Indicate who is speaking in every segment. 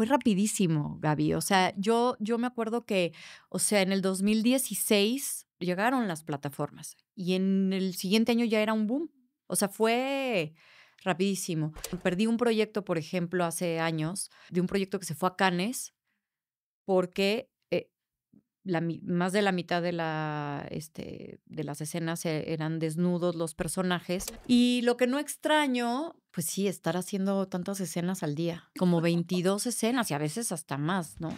Speaker 1: fue rapidísimo, Gaby. O sea, yo, yo me acuerdo que, o sea, en el 2016 llegaron las plataformas y en el siguiente año ya era un boom. O sea, fue rapidísimo. Perdí un proyecto, por ejemplo, hace años, de un proyecto que se fue a Cannes porque eh, más de la mitad de, la, este, de las escenas eh, eran desnudos los personajes. Y lo que no extraño pues sí, estar haciendo tantas escenas al día, como 22 escenas y a veces hasta más, ¿no?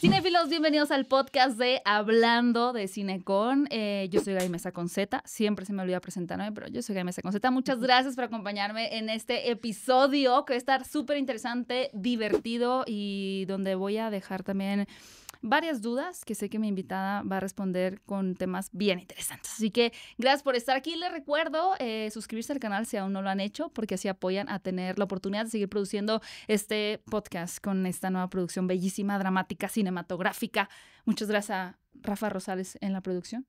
Speaker 2: Cinefilos, bienvenidos al podcast de Hablando de Cinecon. Eh, yo soy Gaby Mesa Z. Siempre se me olvida presentarme, pero yo soy Gaby Mesa Z. Muchas gracias por acompañarme en este episodio que va a estar súper interesante, divertido y donde voy a dejar también varias dudas que sé que mi invitada va a responder con temas bien interesantes. Así que gracias por estar aquí. Les recuerdo eh, suscribirse al canal si aún no lo han hecho, porque así apoyan a tener la oportunidad de seguir produciendo este podcast con esta nueva producción bellísima, dramática, cinematográfica. Muchas gracias a Rafa Rosales en la producción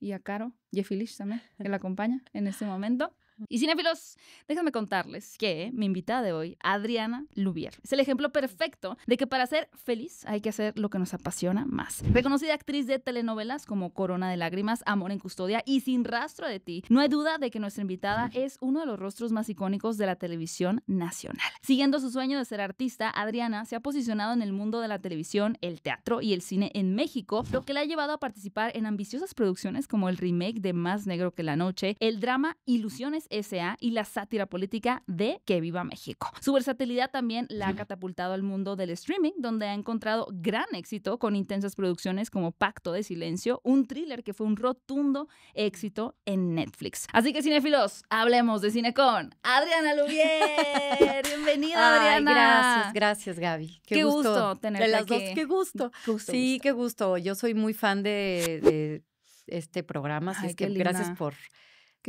Speaker 2: y a Caro Jeffilish también, que la acompaña en este momento. Y cinefilos, déjame contarles que mi invitada de hoy, Adriana Lubier, es el ejemplo perfecto de que para ser feliz hay que hacer lo que nos apasiona más. Reconocida actriz de telenovelas como Corona de Lágrimas, Amor en Custodia y Sin Rastro de Ti, no hay duda de que nuestra invitada es uno de los rostros más icónicos de la televisión nacional. Siguiendo su sueño de ser artista, Adriana se ha posicionado en el mundo de la televisión, el teatro y el cine en México, lo que la ha llevado a participar en ambiciosas producciones como el remake de Más Negro que la Noche, el drama Ilusiones S.A. y la sátira política de Que Viva México. Su versatilidad también la ha catapultado al mundo del streaming, donde ha encontrado gran éxito con intensas producciones como Pacto de Silencio, un thriller que fue un rotundo éxito en Netflix. Así que, cinéfilos, hablemos de cine con Adriana Lubier.
Speaker 1: Bienvenida, Adriana. Gracias, gracias, Gaby. Qué, gusto, tenerla aquí. qué gusto. sí, qué gusto. Yo soy muy fan de, este programa, así que gracias por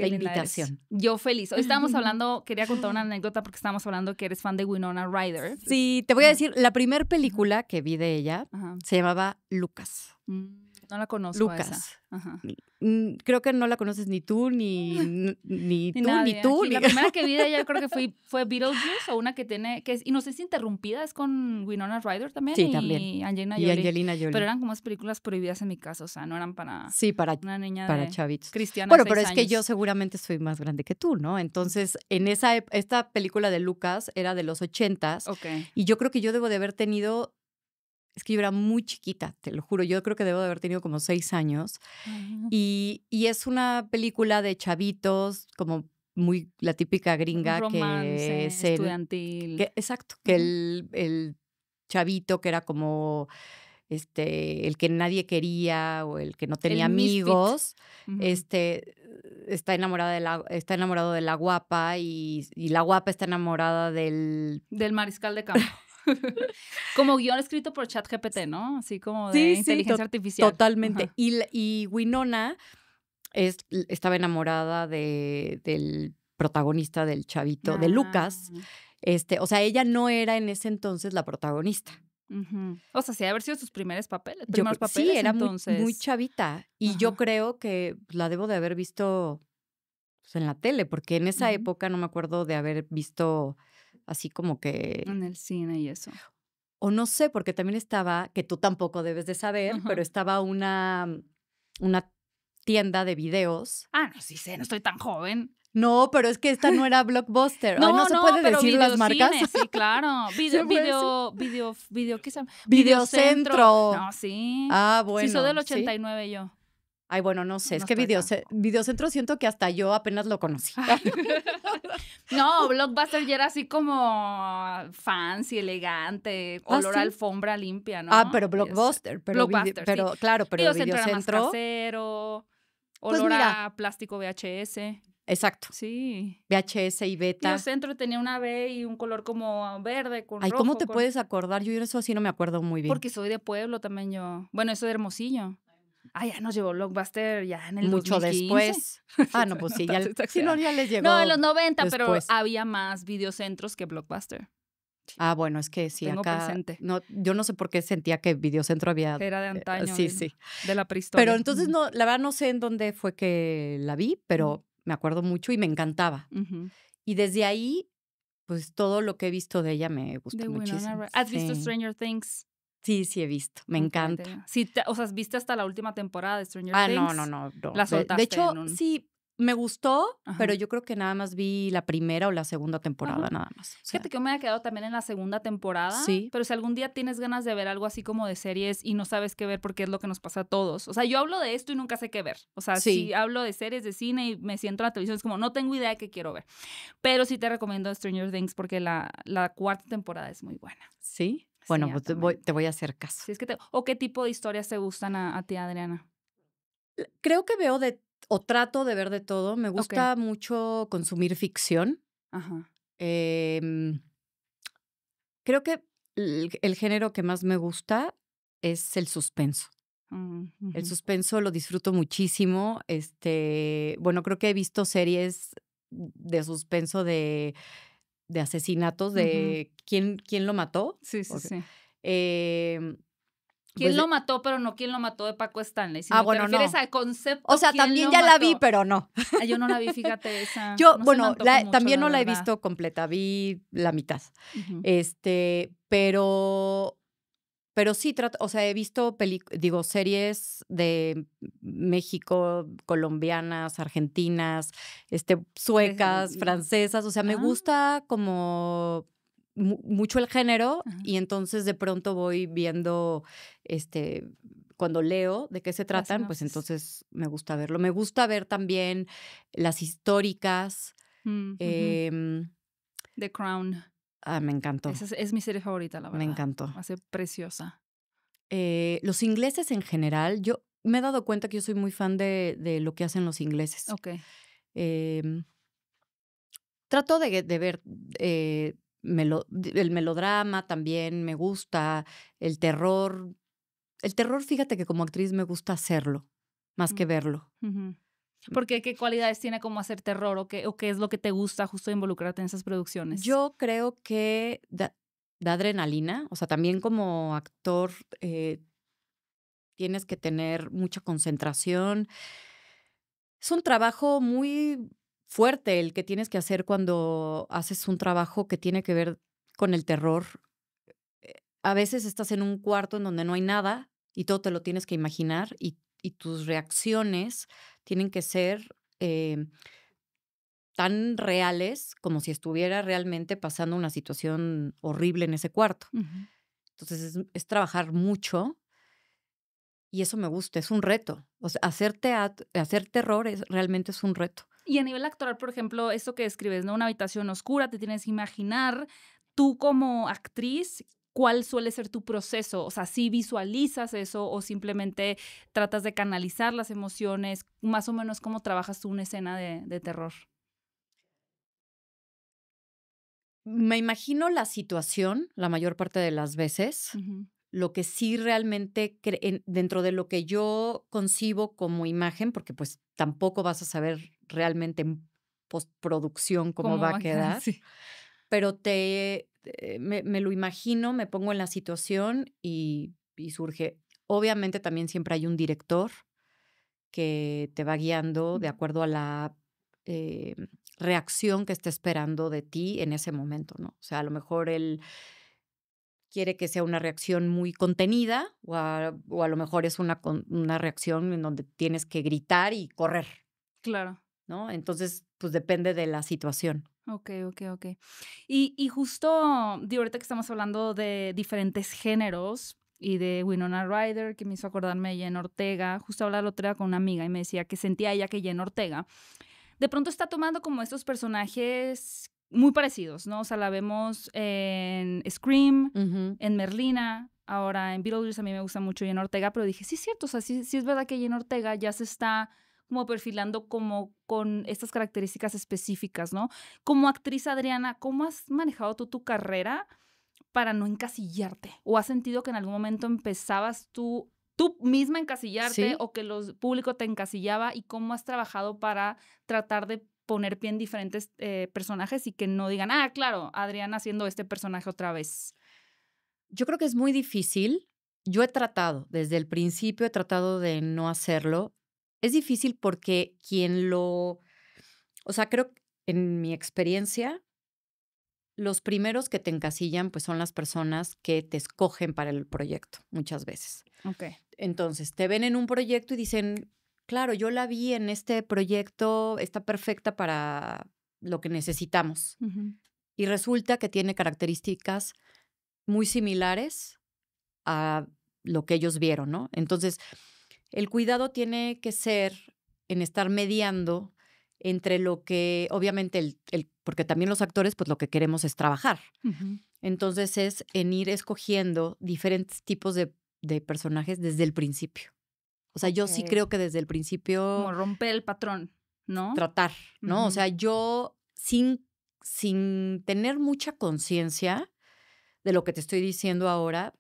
Speaker 1: la invitación.
Speaker 2: Yo feliz. Hoy estábamos hablando, quería contar una anécdota porque estábamos hablando que eres fan de Winona Ryder.
Speaker 1: Sí, te voy a decir, la primera película que vi de ella se llamaba Lucas. Mm.
Speaker 2: No la conozco. Lucas. Esa.
Speaker 1: Creo que no la conoces ni tú, ni, ni, tú, ni tú. La primera que vi de ella creo que fue,
Speaker 2: fue Beetlejuice o una que tiene, que sé si Interrumpida, es con Winona Ryder también. Sí, y también. Y Angelina Jolie. Pero eran como las películas prohibidas en mi casa, o sea, no eran para, sí, una niña para de chavitos.
Speaker 1: cristiana. Bueno, pero es que yo seguramente soy más grande que tú, ¿no? Entonces, en esa esta película de Lucas era de los ochentas. Ok. Y yo creo que yo debo de haber tenido es que yo era muy chiquita, te lo juro, yo creo que debo de haber tenido como seis años. y, es una película de chavitos, como muy la típica gringa que es estudiantil. exacto, que el, chavito que era como este, el que nadie quería o el que no tenía amigos, este, está, enamorada de la, está enamorado de la guapa y, y la guapa está enamorada del...
Speaker 2: Del mariscal de campo. como guión escrito por ChatGPT, ¿no? Así como de inteligencia artificial. Totalmente.
Speaker 1: y, Winona es, estaba enamorada del protagonista del chavito, de Lucas. Ah. Este, o sea, ella no era en ese entonces la protagonista.
Speaker 2: O sea, sí, haber sido sus primeros
Speaker 1: papeles. Yo, primeros papeles sí, era entonces. Muy, chavita. Y yo creo que la debo de haber visto pues, en la tele, porque en esa época no me acuerdo de haber visto así como que... En el cine y eso. O no sé, porque también estaba, que tú tampoco debes de saber, pero estaba una, una tienda de videos.
Speaker 2: Ah, no, sí sé, no estoy tan joven.
Speaker 1: No, pero es que esta no era Blockbuster. No, no, se puede decir las marcas. sí,
Speaker 2: claro. Video, video, video, video, ¿qué se llama? Videocentro. No, sí. Ah, bueno. Sí, soy del 89 yo.
Speaker 1: Ay, bueno, no sé, es que video, Videocentro siento que hasta yo apenas lo conocí.
Speaker 2: no, Blockbuster ya era así como fancy, elegante, ah, color alfombra limpia, ¿no? Ah, pero este, Blockbuster, pero, blockbuster, pero claro, pero Videocentro, Centro era pues olor a plástico VHS.
Speaker 1: Exacto. Sí. VHS y beta. Videocentro
Speaker 2: centro tenía una B y un color como verde con Ay, ¿cómo te puedes
Speaker 1: acordar? Yo eso así no me acuerdo muy bien. Porque
Speaker 2: soy de pueblo también yo. Bueno, eso de Hermosillo. Ah, ya nos llevó Blockbuster ya en el Mucho después.
Speaker 1: Ah, no, pues sí, ya, les llegó. No, en los 90, pero
Speaker 2: había más videocentros que Blockbuster.
Speaker 1: Ah, bueno, es que sí, acá. No, yo no sé por qué sentía que Videocentro había. Era de eh, antaño. sí, sí. De la prehistoria. Pero entonces, no, la verdad, no sé en dónde fue que la vi, pero me acuerdo mucho y me encantaba. Y desde ahí, pues todo lo que he visto de ella me gustó muchísimo. ¿Has visto Stranger Things? Sí, sí he visto. Me encanta.
Speaker 2: Sí, o sea, ¿viste hasta la última temporada de Stranger Things? Ah, no, no, no. La soltaste de, hecho, sí,
Speaker 1: me gustó, pero yo creo que nada más vi la primera o la segunda temporada, nada más.
Speaker 2: Fíjate que me había quedado también en la segunda temporada. Sí. Pero si algún día tienes ganas de ver algo así como de series y no sabes qué ver porque es lo que nos pasa a todos. O sea, yo hablo de esto y nunca sé qué ver. O sea, si hablo de series, de cine y me siento en la televisión, es como no tengo idea de qué quiero ver. Pero sí te recomiendo Stranger Things porque la, la cuarta temporada es muy buena. Sí.
Speaker 1: Bueno, pues, te voy, te voy, a hacer caso.
Speaker 2: ¿O qué tipo de historias te gustan a, ti, Adriana? Creo que veo de, o trato de ver de todo. Me gusta
Speaker 1: mucho consumir ficción. Ajá. Em, creo que el, género que más me gusta es el suspenso. Mm, el suspenso lo disfruto muchísimo. Este, bueno, creo que he visto series de suspenso de de asesinatos, de quién, quién lo mató. Sí, sí, sí. Em, pues ¿Quién lo
Speaker 2: mató, pero no quién lo mató de Paco Stanley? Si ah, no bueno, te no. concepto. O sea, también ya la vi, pero no. Ah, yo no la vi, fíjate esa. Yo,
Speaker 1: bueno, también no la, he visto completa, vi la mitad. Este, pero pero sí, o sea, he visto digo, series de México, colombianas, argentinas, este, suecas, francesas. O sea, me ah. gusta como mucho el género y entonces de pronto voy viendo este cuando leo de qué se tratan, pues entonces me gusta verlo. Me gusta ver también las históricas. Mm, em,
Speaker 2: The Crown.
Speaker 1: Ah, me encantó. es,
Speaker 2: mi serie favorita, la verdad. Me encantó. Hace preciosa.
Speaker 1: Eh, los ingleses en general, yo me he dado cuenta que yo soy muy fan de, de lo que hacen los ingleses. Ok. Em, trato de, de ver eh, el melodrama también, me gusta, el terror. El terror, fíjate que como actriz me gusta hacerlo, más que mm. verlo.
Speaker 2: Porque qué cualidades tiene como hacer terror o qué, o qué es lo que te gusta justo involucrarte en esas producciones. Yo creo
Speaker 1: que da, adrenalina, o sea, también como actor eh, tienes que tener mucha concentración. Es un trabajo muy fuerte el que tienes que hacer cuando haces un trabajo que tiene que ver con el terror. Eh, a veces estás en un cuarto en donde no hay nada y todo te lo tienes que imaginar y y tus reacciones tienen que ser eh, tan reales como si estuviera realmente pasando una situación horrible en ese cuarto. Entonces es, trabajar mucho y eso me gusta, es un reto. O sea, hacer terror es, realmente es un reto.
Speaker 2: Y a nivel actoral, por ejemplo, esto que describes, ¿no? Una habitación oscura, te tienes que imaginar tú como actriz ¿cuál suele ser tu proceso? O sea, si visualizas eso o simplemente tratas de canalizar las emociones, más o menos cómo trabajas tú una escena de, terror. Me imagino
Speaker 1: la situación la mayor parte de las veces. lo que sí realmente dentro de lo que yo concibo como imagen, porque pues tampoco vas a saber realmente en postproducción cómo, va a quedar, pero te eh, me, lo imagino, me pongo en la situación y, surge. Obviamente también siempre hay un director que te va guiando de acuerdo a la eh, reacción que está esperando de ti en ese momento, ¿no? O sea, a lo mejor él quiere que sea una reacción muy contenida o a, lo mejor es una, una reacción en donde tienes que gritar y correr.
Speaker 2: Claro. ¿no?
Speaker 1: Entonces, pues depende de la situación.
Speaker 2: Ok, ok, ok. Y, justo, de ahorita que estamos hablando de diferentes géneros, y de Winona Ryder, que me hizo acordarme de Jen Ortega. Justo hablaba la otra con una amiga y me decía que sentía ella que Jen Ortega de pronto está tomando como estos personajes muy parecidos, ¿no? O sea, la vemos en Scream, en Merlina, ahora en Beetlejuice a mí me gusta mucho Jen Ortega, pero dije, sí es cierto, o sea, sí, sí es verdad que Jen Ortega ya se está como perfilando como con estas características específicas, ¿no? Como actriz, Adriana, ¿cómo has manejado tú tu carrera para no encasillarte? ¿O has sentido que en algún momento empezabas tú, tú misma a encasillarte o que el público te encasillaba? ¿Y cómo has trabajado para tratar de poner pie en diferentes eh, personajes y que no digan, ah, claro, Adriana haciendo este personaje otra vez?
Speaker 1: Yo creo que es muy difícil. Yo he tratado, desde el principio he tratado de no hacerlo es difícil porque quien lo, o sea, creo que en mi experiencia, los primeros que te encasillan, pues son las personas que te escogen para el proyecto muchas veces. Ok. Entonces, te ven en un proyecto y dicen, claro, yo la vi en este proyecto, está perfecta para lo que necesitamos. Y resulta que tiene características muy similares a lo que ellos vieron, ¿no? Entonces, el cuidado tiene que ser en estar mediando entre lo que, obviamente, el, porque también los actores, pues lo que queremos es trabajar. Entonces es en ir escogiendo diferentes tipos de, personajes desde el principio. O sea, yo sí creo que desde el principio... Como romper el patrón, ¿no? Tratar, ¿no? O sea, yo sin, sin tener mucha conciencia de lo que te estoy diciendo ahora,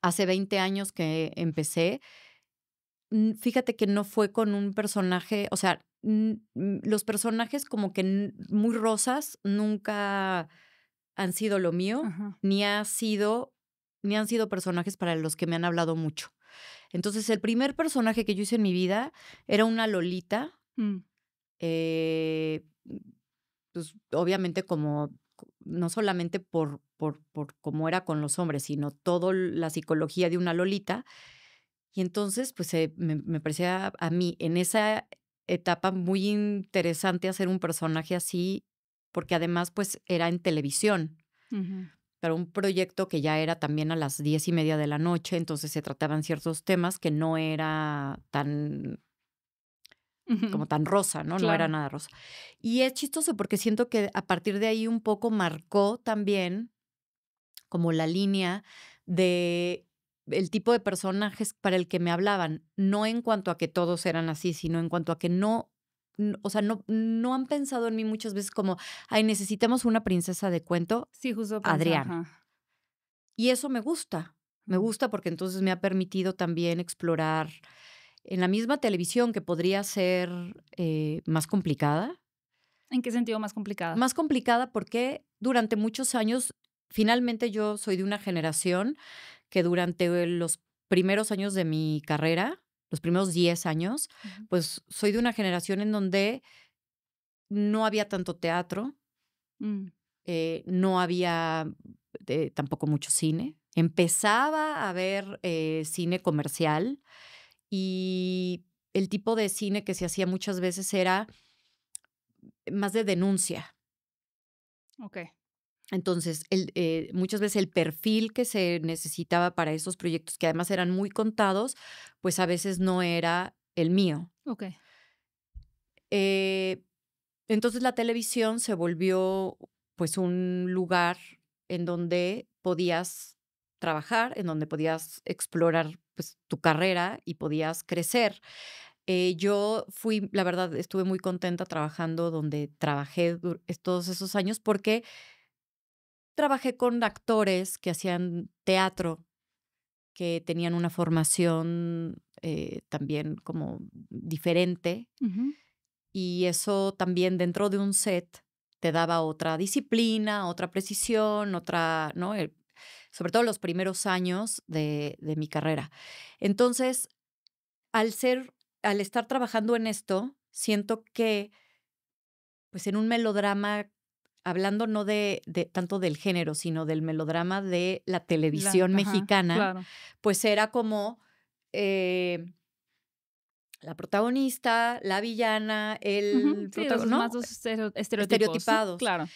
Speaker 1: hace 20 años que empecé, fíjate que no fue con un personaje, o sea, los personajes como que muy rosas nunca han sido lo mío, ni ha sido, ni han sido personajes para los que me han hablado mucho. Entonces, el primer personaje que yo hice en mi vida era una Lolita. Mm. Eh, pues, obviamente como no solamente por, por, por cómo era con los hombres, sino toda la psicología de una Lolita. Y entonces, pues me, parecía a mí en esa etapa muy interesante hacer un personaje así, porque además, pues era en televisión. Pero un proyecto que ya era también a las diez y media de la noche, entonces se trataban ciertos temas que no era tan como tan rosa, ¿no? No era nada rosa. Y es chistoso porque siento que a partir de ahí un poco marcó también como la línea de el tipo de personajes para el que me hablaban, no en cuanto a que todos eran así, sino en cuanto a que no, o sea, no, no han pensado en mí muchas veces como, ay, necesitamos una princesa de cuento, sí, justo Adrián. Y eso me gusta, me gusta porque entonces me ha permitido también explorar en la misma televisión que podría ser eh, más complicada.
Speaker 2: ¿En qué sentido más complicada? Más
Speaker 1: complicada porque durante muchos años, finalmente yo soy de una generación que durante los primeros años de mi carrera, los primeros 10 años, pues soy de una generación en donde no había tanto teatro, mm. eh, no había tampoco mucho cine. Empezaba a ver eh, cine comercial y el tipo de cine que se hacía muchas veces era más de denuncia. Ok. Entonces, eh, muchas veces el perfil que se necesitaba para esos proyectos, que además eran muy contados, pues a veces no era el mío.
Speaker 2: Ok. Eh,
Speaker 1: entonces la televisión se volvió pues un lugar en donde podías trabajar, en donde podías explorar pues, tu carrera y podías crecer. Eh, yo fui, la verdad, estuve muy contenta trabajando donde trabajé todos esos años porque trabajé con actores que hacían teatro, que tenían una formación eh, también como diferente. Y eso también dentro de un set te daba otra disciplina, otra precisión, otra, ¿no? sobre todo los primeros años de, de mi carrera. Entonces, al ser, al estar trabajando en esto, siento que, pues en un melodrama hablando no de, tanto del género, sino del melodrama de la televisión mexicana, pues era como eh, la protagonista, la villana, el
Speaker 2: estereotipados. Claro.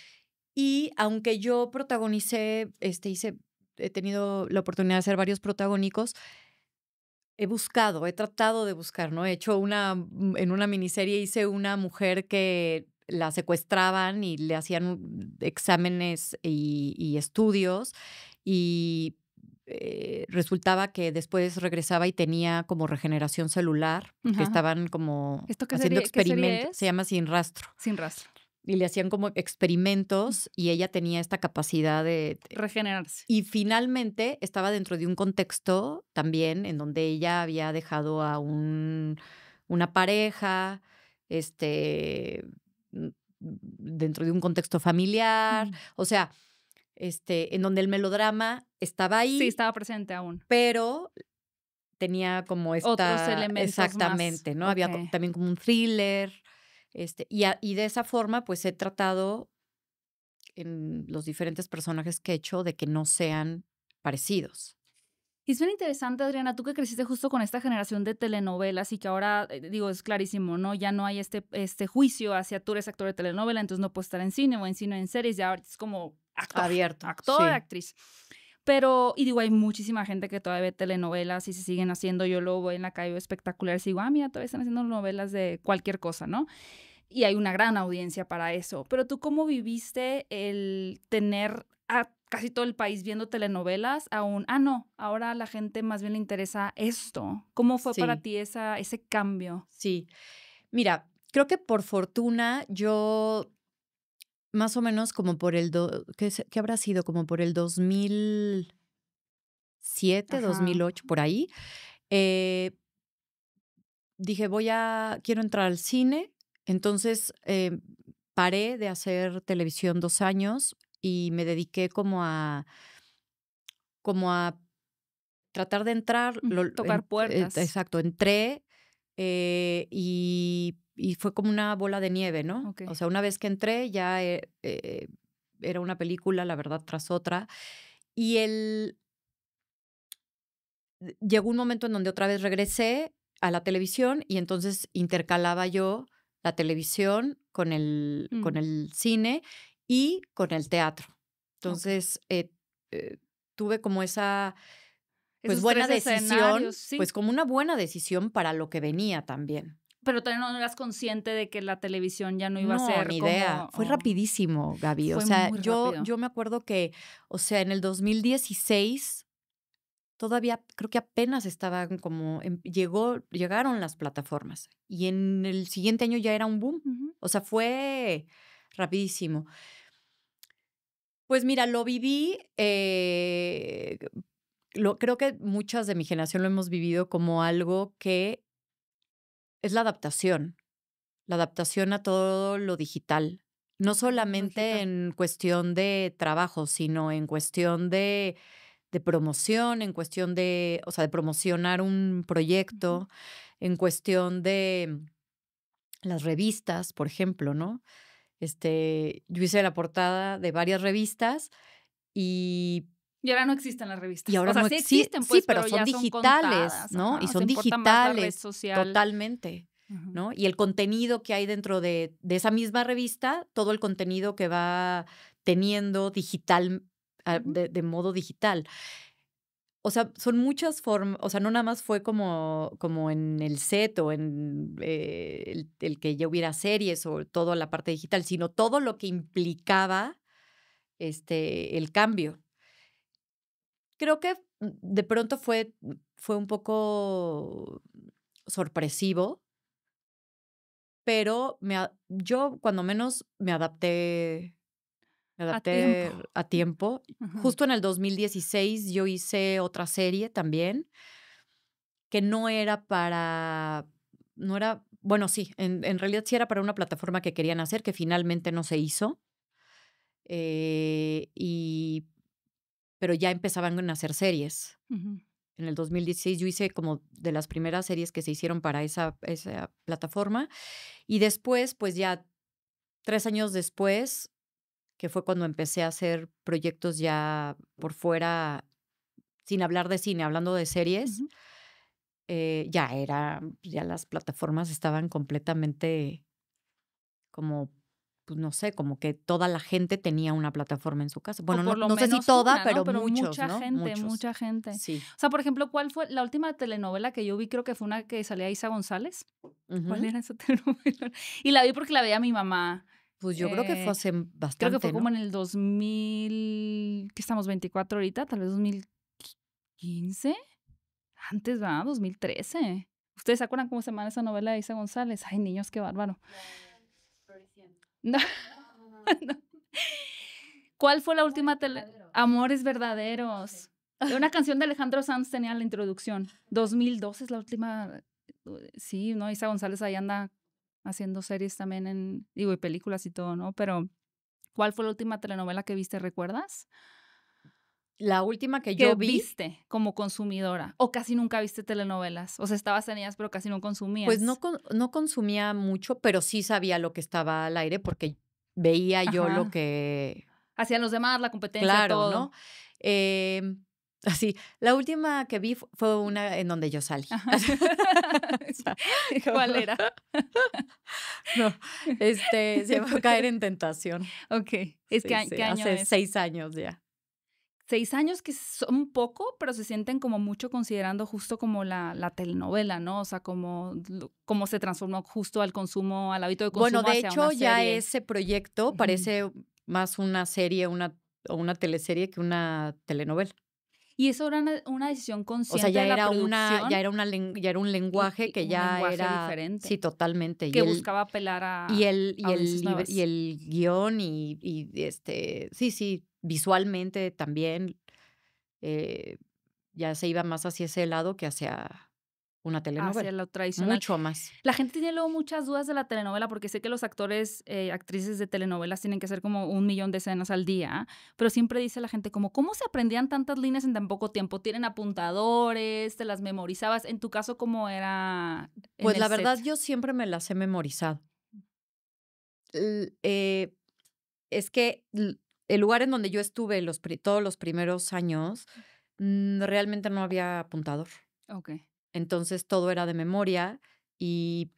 Speaker 1: Y aunque yo protagonicé, este, hice, he tenido la oportunidad de hacer varios protagónicos, he buscado, he tratado de buscar, ¿no? He hecho una, mm, en una miniserie hice una mujer que la secuestraban y le hacían exámenes y, estudios y eh, resultaba que después regresaba y tenía como regeneración celular, que estaban como haciendo experimentos, se llama sin rastro. Sin rastro. Y le hacían como experimentos y ella tenía esta capacidad de... Regenerarse. Y finalmente estaba dentro de un contexto también en donde ella había dejado a un, una pareja, este, dentro de un contexto familiar, o sea, este, en donde el melodrama estaba ahí. Sí, estaba
Speaker 2: presente aún. Pero
Speaker 1: tenía como esta... Otros elementos Exactamente, ¿no? Había también como un thriller, este, y, y de esa forma pues he tratado
Speaker 2: en los diferentes
Speaker 1: personajes que he hecho de que no sean parecidos.
Speaker 2: Y es interesante, Adriana, tú que creciste justo con esta generación de telenovelas y que ahora, eh, digo, es clarísimo, ¿no? Ya no hay este, este juicio hacia tú eres actor de telenovela, entonces no puedes estar en cine o en cine en series, ya es como
Speaker 1: actor, abierto. Actor, actriz.
Speaker 2: Pero, y digo, hay muchísima gente que todavía ve telenovelas y se siguen haciendo. Yo lo voy en la calle espectacular, digo, ah, mira, todavía están haciendo novelas de cualquier cosa, ¿no? Y hay una gran audiencia para eso. Pero tú, ¿cómo viviste el tener casi todo el país viendo telenovelas aún, ah, no, ahora la gente más bien le interesa esto. ¿Cómo fue para ti esa, ese cambio? Sí,
Speaker 1: mira, creo que por fortuna yo, más o menos como por el, ¿qué, habrá sido? Como por el 2007, 2008, por ahí, eh, dije, voy a, quiero entrar al cine, entonces... Eh, paré de hacer televisión dos años, y me dediqué como a, como a tratar de entrar. Tocar eh, puertas. exacto, entré eh, y, y, fue como una bola de nieve, ¿no? O sea, una vez que entré ya eh, era una película, la verdad, tras otra. Y el... Llegó un momento en donde otra vez regresé a la televisión y entonces intercalaba yo la televisión con el, con mm. el cine y con el teatro. Entonces, eh, eh, tuve como esa pues, buena decisión, pues como una buena decisión para lo que venía también.
Speaker 2: Pero también no eras consciente de que la televisión ya no iba a ser. Ni idea. fue oh.
Speaker 1: rapidísimo, Gaby. o sea, yo, yo
Speaker 2: me acuerdo que,
Speaker 1: o sea, en el 2016 todavía creo que apenas estaban como em, llegó llegaron las plataformas y en el siguiente año ya era un boom. O sea, fue rapidísimo. Pues mira, lo viví, eh, creo que muchas de mi generación lo hemos vivido como algo que es la adaptación, la adaptación a todo lo digital, no solamente en cuestión de trabajo, sino en cuestión de, promoción, en cuestión de, o sea, de promocionar un proyecto, en cuestión de las revistas, por ejemplo, ¿no? Este, yo hice la portada de varias revistas y
Speaker 2: y ahora no existen las revistas. Y ahora sí existen, pues, sí, pero, son digitales, ¿no? Y son digitales totalmente, ¿no? Y el contenido
Speaker 1: que hay dentro de, esa misma revista, todo el contenido que va teniendo digital, ah, de, modo digital o sea, son muchas formas, o sea, no nada más fue como, como en el set o en eh, el, que ya hubiera series o toda la parte digital, sino todo lo que implicaba este, el cambio. Creo que mm, de pronto fue, mm, fue un poco sorpresivo, pero me, yo cuando menos me adapté a tiempo. Justo en el 2016 yo hice otra serie también, que no era para, no era, bueno, sí, en, realidad sí era para una plataforma que querían hacer, que finalmente no se hizo. Eh, y, pero ya empezaban a hacer series. En el 2016 yo hice como de las primeras series que se hicieron para esa, esa plataforma. Y después, pues ya tres años después, que fue cuando empecé a hacer proyectos ya por fuera, sin hablar de cine, hablando de series, eh, ya era, ya las plataformas estaban completamente como, pues, no sé, como que toda la gente tenía una plataforma en su casa. Bueno, no, sé si toda, pero, mucha gente, mucha
Speaker 2: gente. Sí. O sea, por ejemplo, ¿cuál fue la última telenovela que yo vi? Creo que fue una que salía Isa González. ¿Cuál era esa telenovela? Y la vi porque la veía mi mamá pues yo creo que fue eh, hace bastante. Creo que fue como en el 2000, que estamos 24 ahorita, tal vez 2015. Antes va, 2013. ¿Ustedes se acuerdan cómo se llama esa novela de Isa González? Ay, niños, qué bárbaro. ¿Cuál fue la última Amores verdaderos. Una canción de Alejandro Sanz tenía la introducción. 2012 es la última. Eh, sí, ¿no? Isa González ahí anda haciendo series también en, digo, y películas y todo, ¿no? Pero, ¿cuál fue la última telenovela que viste, recuerdas? La última que, yo vi. viste como consumidora? ¿O casi nunca viste telenovelas? O sea, estabas en ellas, pero casi no pues, consumías. Pues no,
Speaker 1: consumía mucho, pero sí sabía lo que estaba al aire porque veía yo lo que.
Speaker 2: Hacían los demás, la competencia, claro, ¿no?
Speaker 1: Eh, Así, la última que vi fue una en donde yo salí. ¿Cuál era? no, este, se va a caer en tentación. Ok, es que hace seis años ya.
Speaker 2: Seis años que son poco, pero se sienten como mucho considerando justo como la, la telenovela, ¿no? O sea, como, se transformó justo al consumo, al hábito de consumo. Bueno, de hecho, ya ese
Speaker 1: proyecto parece más una serie, una o una teleserie que una telenovela.
Speaker 2: Y eso era una, decisión consciente. O sea, ya, era, una, ya,
Speaker 1: era,
Speaker 2: era un lenguaje
Speaker 1: que ya era diferente. Sí, totalmente. Que buscaba
Speaker 2: apelar a. Y el, y
Speaker 1: el, guión y, este. Sí, sí, visualmente también. Eh, ya se iba más hacia ese lado que hacia una telenovela. Mucho más.
Speaker 2: La gente tiene luego muchas dudas de la telenovela porque sé que los actores, eh, actrices de telenovelas tienen que hacer como un millón de escenas al día, pero siempre dice la gente como, ¿cómo se aprendían tantas líneas en tan poco tiempo? ¿Tienen apuntadores? ¿Te las memorizabas? En tu caso, ¿cómo era? Pues la verdad, yo
Speaker 1: siempre me las he memorizado. Eh, es que el lugar en donde yo estuve los, todos los primeros años, mm, realmente no había apuntador. Ok entonces todo era de memoria y,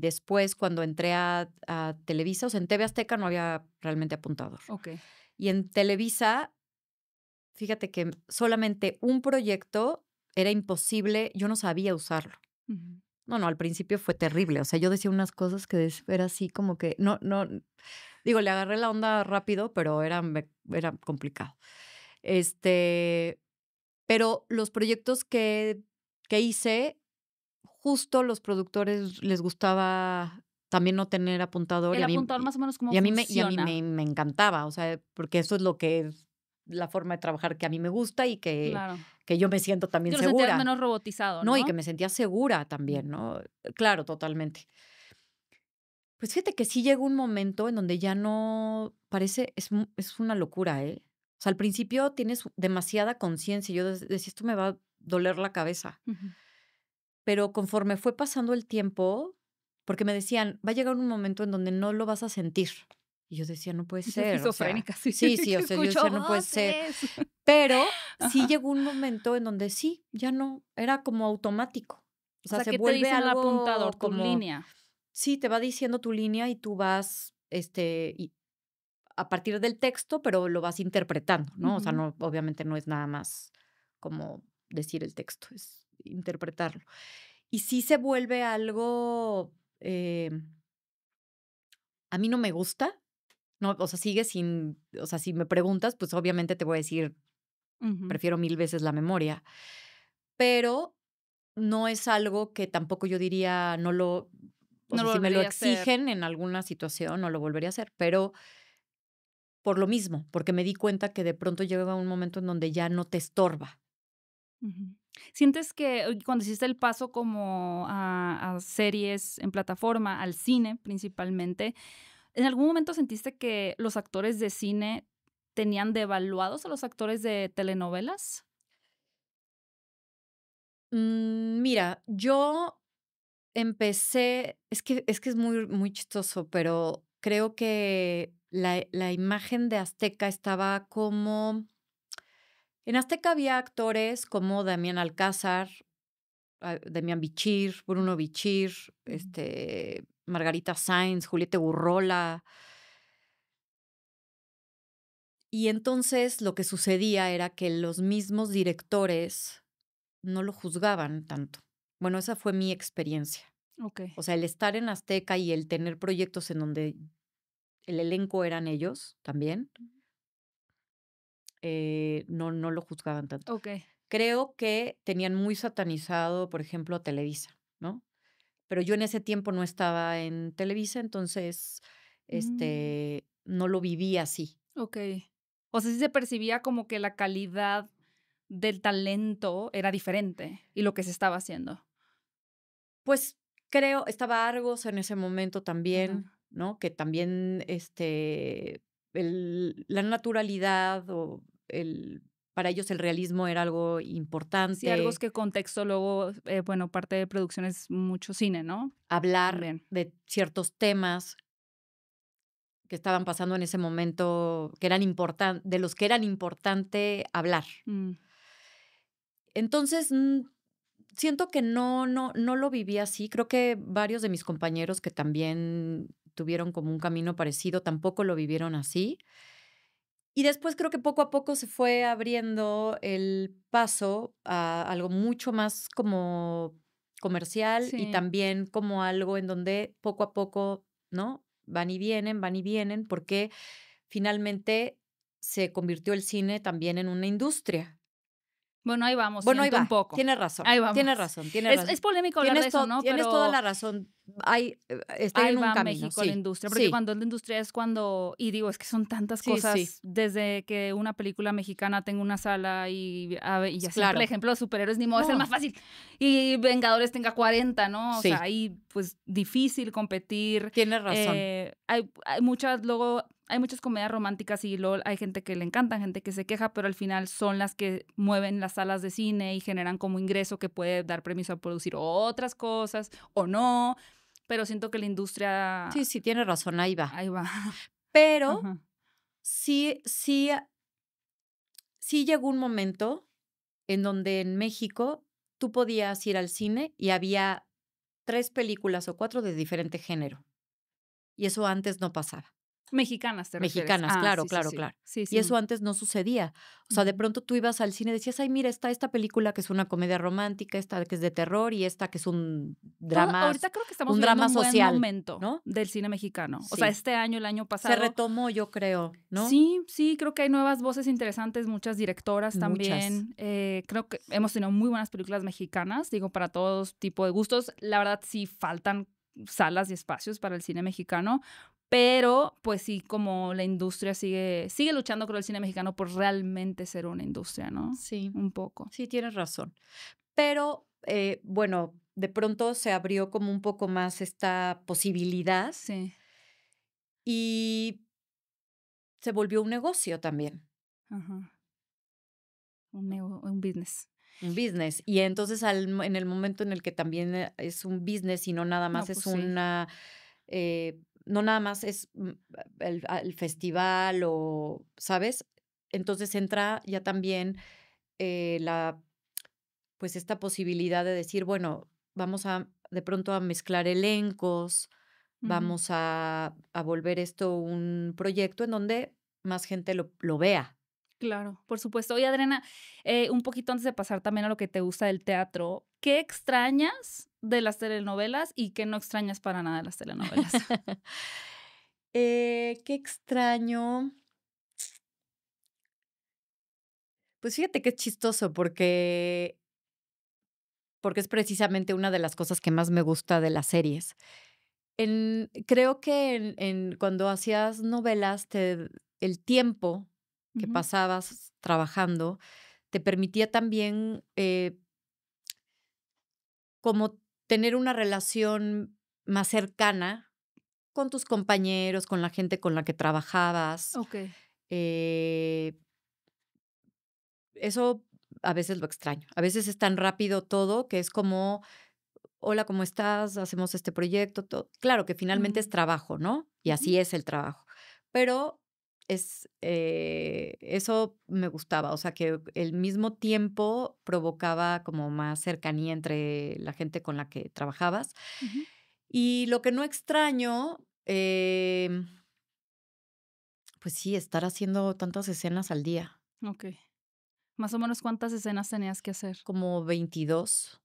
Speaker 1: después cuando entré a, Televisa, o sea, en TV Azteca no había realmente apuntador. Y en Televisa, fíjate que solamente un proyecto era imposible, yo no sabía usarlo. No, no, al principio fue terrible. O sea, yo decía unas cosas que era así como que, no, no, digo, le agarré la onda rápido, pero era, era complicado. Este, pero los proyectos que que hice, justo los productores les gustaba también no tener apuntador. y
Speaker 2: más o menos como y a mí, me, y a mí
Speaker 1: me, encantaba, o sea, porque eso es lo que es la forma de trabajar que a mí me gusta y que, que yo me siento también que segura.
Speaker 2: menos robotizado, ¿no? y que
Speaker 1: me sentía segura también, mm. ¿no? Claro, totalmente. Pues fíjate que sí llega un momento en donde ya no parece, es, es una locura, ¿eh? O sea, al principio tienes demasiada conciencia. y Yo decía, esto me va doler la cabeza. Pero conforme fue pasando el tiempo, porque me decían, va a llegar un momento en donde no lo vas a sentir. Y yo decía, no puede ser. sí. Sí, o sea, yo decía, no puede ser. Pero sí llegó un momento en donde sí, ya no, era como automático.
Speaker 2: O sea, se vuelve al apuntador, como, línea.
Speaker 1: Sí, te va diciendo tu línea y tú vas, este, y, a partir del texto, pero lo vas interpretando, ¿no? O sea, no, obviamente no es nada más como decir el texto, es interpretarlo. Y si se vuelve algo, eh, a mí no me gusta, no, o sea, sigue sin, o sea, si me preguntas, pues obviamente te voy a decir, prefiero mil veces la memoria, pero no es algo que tampoco yo diría, no lo, lo si me lo exigen en alguna situación, no lo volvería a hacer, pero por lo mismo, porque me di cuenta que de pronto llega un momento en donde ya no te estorba.
Speaker 2: ¿Sientes que cuando hiciste el paso como a, series en plataforma, al cine principalmente, en algún momento sentiste que los actores de cine tenían devaluados a los actores de telenovelas? Mm,
Speaker 1: mira, yo empecé, es que es, que es muy, muy chistoso, pero creo que la, la imagen de Azteca estaba como en Azteca había actores como Damián Alcázar, ah, Damián Bichir, Bruno Bichir, este, Margarita Sainz, Julieta Burrola Y entonces lo que sucedía era que los mismos directores no lo juzgaban tanto. Bueno, esa fue mi experiencia. Okay. O sea, el estar en Azteca y el tener proyectos en donde el elenco eran ellos también, eh, no, no lo juzgaban tanto. Creo que tenían muy satanizado, por ejemplo, Televisa, ¿no? Pero yo en ese tiempo no estaba en Televisa, entonces
Speaker 2: mm. este,
Speaker 1: no lo vivía así.
Speaker 2: Ok. O sea, sí se percibía como que la calidad del talento era diferente y lo que se estaba haciendo.
Speaker 1: Pues creo, estaba Argos en ese momento también, ¿no? Que también este, la naturalidad o el para ellos el realismo era algo importante. Y algo es
Speaker 2: que contexto luego, eh, bueno, parte de producción es mucho cine, ¿no? Hablar de ciertos temas
Speaker 1: que estaban pasando en ese momento, que eran importantes, de los que eran importante hablar. Mm. Entonces, mm, siento que no, no, no lo viví así. Creo que varios de mis compañeros que también tuvieron como un camino parecido tampoco lo vivieron así. Y después creo que poco a poco se fue abriendo el paso a algo mucho más como comercial y también como algo en donde poco a poco, ¿no? Van y vienen, van y vienen, porque finalmente se convirtió el cine también en una industria,
Speaker 2: bueno, ahí vamos. Bueno, ahí Un
Speaker 1: razón. Ahí razón. Es,
Speaker 2: polémico hablar de eso, ¿no? Tienes toda la razón. Hay,
Speaker 1: está ahí un México la industria. Porque cuando
Speaker 2: es la industria es cuando. Y digo, es que son tantas cosas. Desde que una película mexicana tenga una sala y, claro. por ejemplo, los superhéroes ni modo es el más fácil. Y Vengadores tenga 40, ¿no? O sea, ahí pues difícil competir. Tienes razón. Eh, hay, hay muchas, luego hay muchas comedias románticas y LOL, hay gente que le encanta, gente que se queja, pero al final son las que mueven las salas de cine y generan como ingreso que puede dar permiso a producir otras cosas o no. Pero siento que la industria. Sí, sí, tiene razón,
Speaker 1: ahí va. Ahí va. Pero sí, sí, sí llegó un momento en donde en México tú podías ir al cine y había tres películas o cuatro de diferente género. Y eso antes no pasaba.
Speaker 2: Mexicanas, te Mexicanas, ah, claro, claro, claro. y eso
Speaker 1: antes no sucedía. O sea, de pronto tú ibas al cine y decías, ay, mira, está esta película que es una comedia romántica, esta que es de terror y esta que es un drama. ahorita creo que estamos en un buen
Speaker 2: momento ¿no? del cine mexicano. O sea, este año, el año pasado. Se retomó, yo creo, ¿no? Sí, sí, creo que hay nuevas voces interesantes, muchas directoras también. Muchas. Eh, creo que hemos tenido muy buenas películas mexicanas, digo, para todo tipo de gustos. La verdad, sí faltan salas y espacios para el cine mexicano, pero, pues sí, como la industria sigue, sigue luchando, con el cine mexicano por realmente ser una industria, ¿no? Sí. Un poco. Sí, tienes razón. Pero, eh, bueno,
Speaker 1: de pronto se abrió como un poco más esta posibilidad. Sí. Y se volvió un negocio también. Ajá.
Speaker 2: Un, un business. Un business. Y entonces al,
Speaker 1: en el momento en el que también eh, es un business y no nada más es pues una... Eh, no nada más es mm, ah, el, festival o, ¿sabes? Entonces entra ya también eh, la, pues esta posibilidad de decir, bueno, vamos a de pronto a mezclar elencos, vamos a, volver esto un proyecto en donde más gente lo vea,
Speaker 2: Claro, por supuesto. Oye, Adrena, eh, un poquito antes de pasar también a lo que te gusta del teatro, ¿qué extrañas de las telenovelas y qué no extrañas para nada de las telenovelas? Eh, ¿Qué extraño?
Speaker 1: Pues fíjate que es chistoso porque, porque es precisamente una de las cosas que más me gusta de las series. creo que cuando hacías novelas, te, el tiempo que pasabas trabajando, te permitía también eh, como tener una relación más cercana con tus compañeros, con la gente con la que trabajabas. Eh, eso a veces lo extraño. A veces es tan rápido todo que es como, hola, ¿cómo estás? Hacemos este proyecto. Todo. Claro que finalmente es trabajo, ¿no? Y así es el trabajo. Pero es, eh, eso me gustaba, o sea, que el mismo tiempo provocaba como más cercanía entre la gente con la que trabajabas. Y lo que no extraño, em, pues sí, estar haciendo tantas escenas al día. Ok. Más o menos cuántas escenas tenías que hacer. Como 22.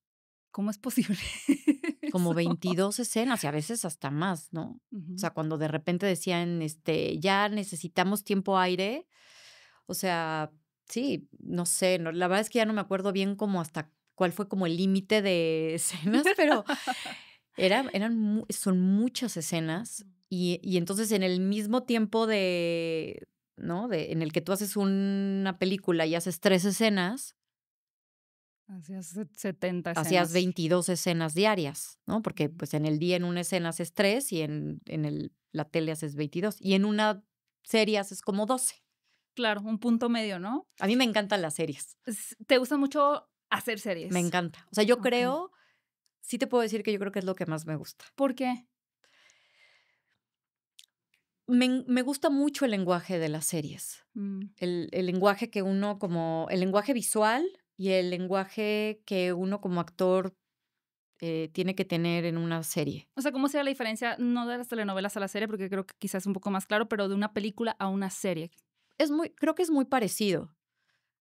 Speaker 1: ¿cómo es posible? Como 22 escenas y a veces hasta más, ¿no? O sea, cuando de repente decían, este, ya necesitamos tiempo aire, o sea, sí, no sé, la verdad es que ya no me acuerdo bien como hasta cuál fue como el límite de escenas, pero era, eran, son muchas escenas y, entonces en el mismo tiempo de, ¿no? De, en el que tú haces una película y haces tres escenas,
Speaker 2: Hacías 70 escenas. Hacías
Speaker 1: 22 escenas diarias, ¿no? Porque pues en el día en una escena haces 3 y en, la tele haces 22. Y en una serie haces como 12.
Speaker 2: Claro, un punto medio, ¿no?
Speaker 1: A mí me encantan las series.
Speaker 2: ¿Te gusta mucho hacer series? Me encanta.
Speaker 1: O sea, yo creo, sí te puedo decir que yo creo que es lo que más me gusta. ¿Por qué? Me, gusta mucho el lenguaje de las series. Mm. El, el, lenguaje que uno como, el lenguaje visual, y el lenguaje que uno como actor eh, tiene que tener en una serie.
Speaker 2: O sea, ¿cómo sería la diferencia, no de las telenovelas a la serie, porque creo que quizás es un poco más claro, pero de una película a una serie?
Speaker 1: Es muy, creo que es muy parecido.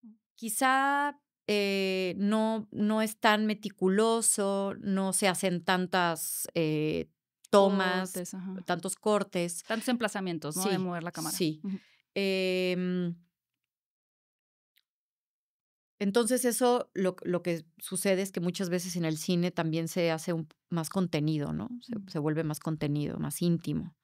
Speaker 2: Mm. Quizá eh, no, no es tan meticuloso,
Speaker 1: no se hacen tantas eh, tomas, tantos cortes. Tantos emplazamientos, ¿no? Sí, de mover la cámara. Sí. Entonces eso lo, que sucede es que muchas veces en el cine también se hace un, más contenido, ¿no? Se, vuelve más contenido, más íntimo.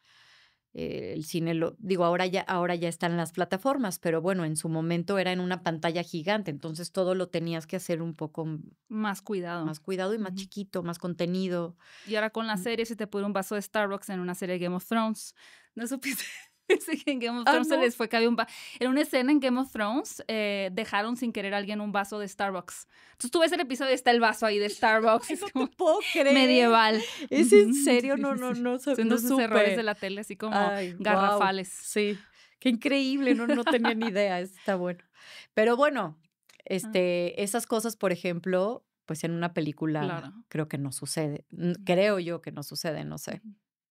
Speaker 1: Eh, el cine, lo, digo, ahora ya, ahora ya están las plataformas, pero bueno, en su momento era en una pantalla gigante, entonces todo lo tenías que hacer un poco
Speaker 2: más cuidado. Más cuidado y más chiquito, más contenido. Y ahora con la mm. serie si te pone un vaso de Starbucks en una serie de Game of Thrones. No supiste. en Game of ah, Thrones se les fue, que un vaso. En una escena en Game of Thrones eh, dejaron sin querer a alguien un vaso de Starbucks. Entonces tú ves el episodio y está el vaso ahí de Starbucks. es como te Medieval. Es en serio, no, no, no. Son los errores de la tele, así como garrafales.
Speaker 1: Sí. Qué increíble, no, no tenía ni idea, está bueno. Pero bueno, ah. este, esas cosas, por ejemplo, pues en una película creo que no sucede. Creo yo que no sucede, no sé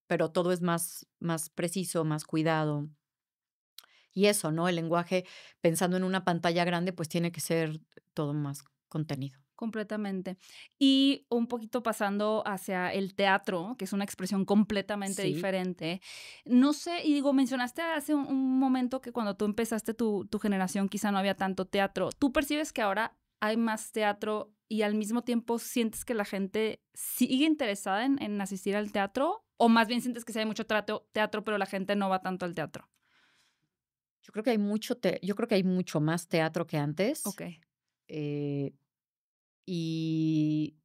Speaker 1: pero todo es más, más preciso, más cuidado. Y eso, ¿no? El lenguaje, pensando en una pantalla grande, pues tiene que ser todo más contenido.
Speaker 2: Completamente. Y un poquito pasando hacia el teatro, que es una expresión completamente diferente. No sé, y digo, mencionaste hace un, momento que cuando tú empezaste tu, tu generación quizá no había tanto teatro. ¿Tú percibes que ahora hay más teatro y al mismo tiempo sientes que la gente sigue interesada en, asistir al teatro o más bien sientes que sí hay mucho teatro, pero la gente no va tanto al teatro?
Speaker 1: Yo creo que hay mucho, yo creo que hay mucho más teatro que antes. Ok.
Speaker 2: Eh, y,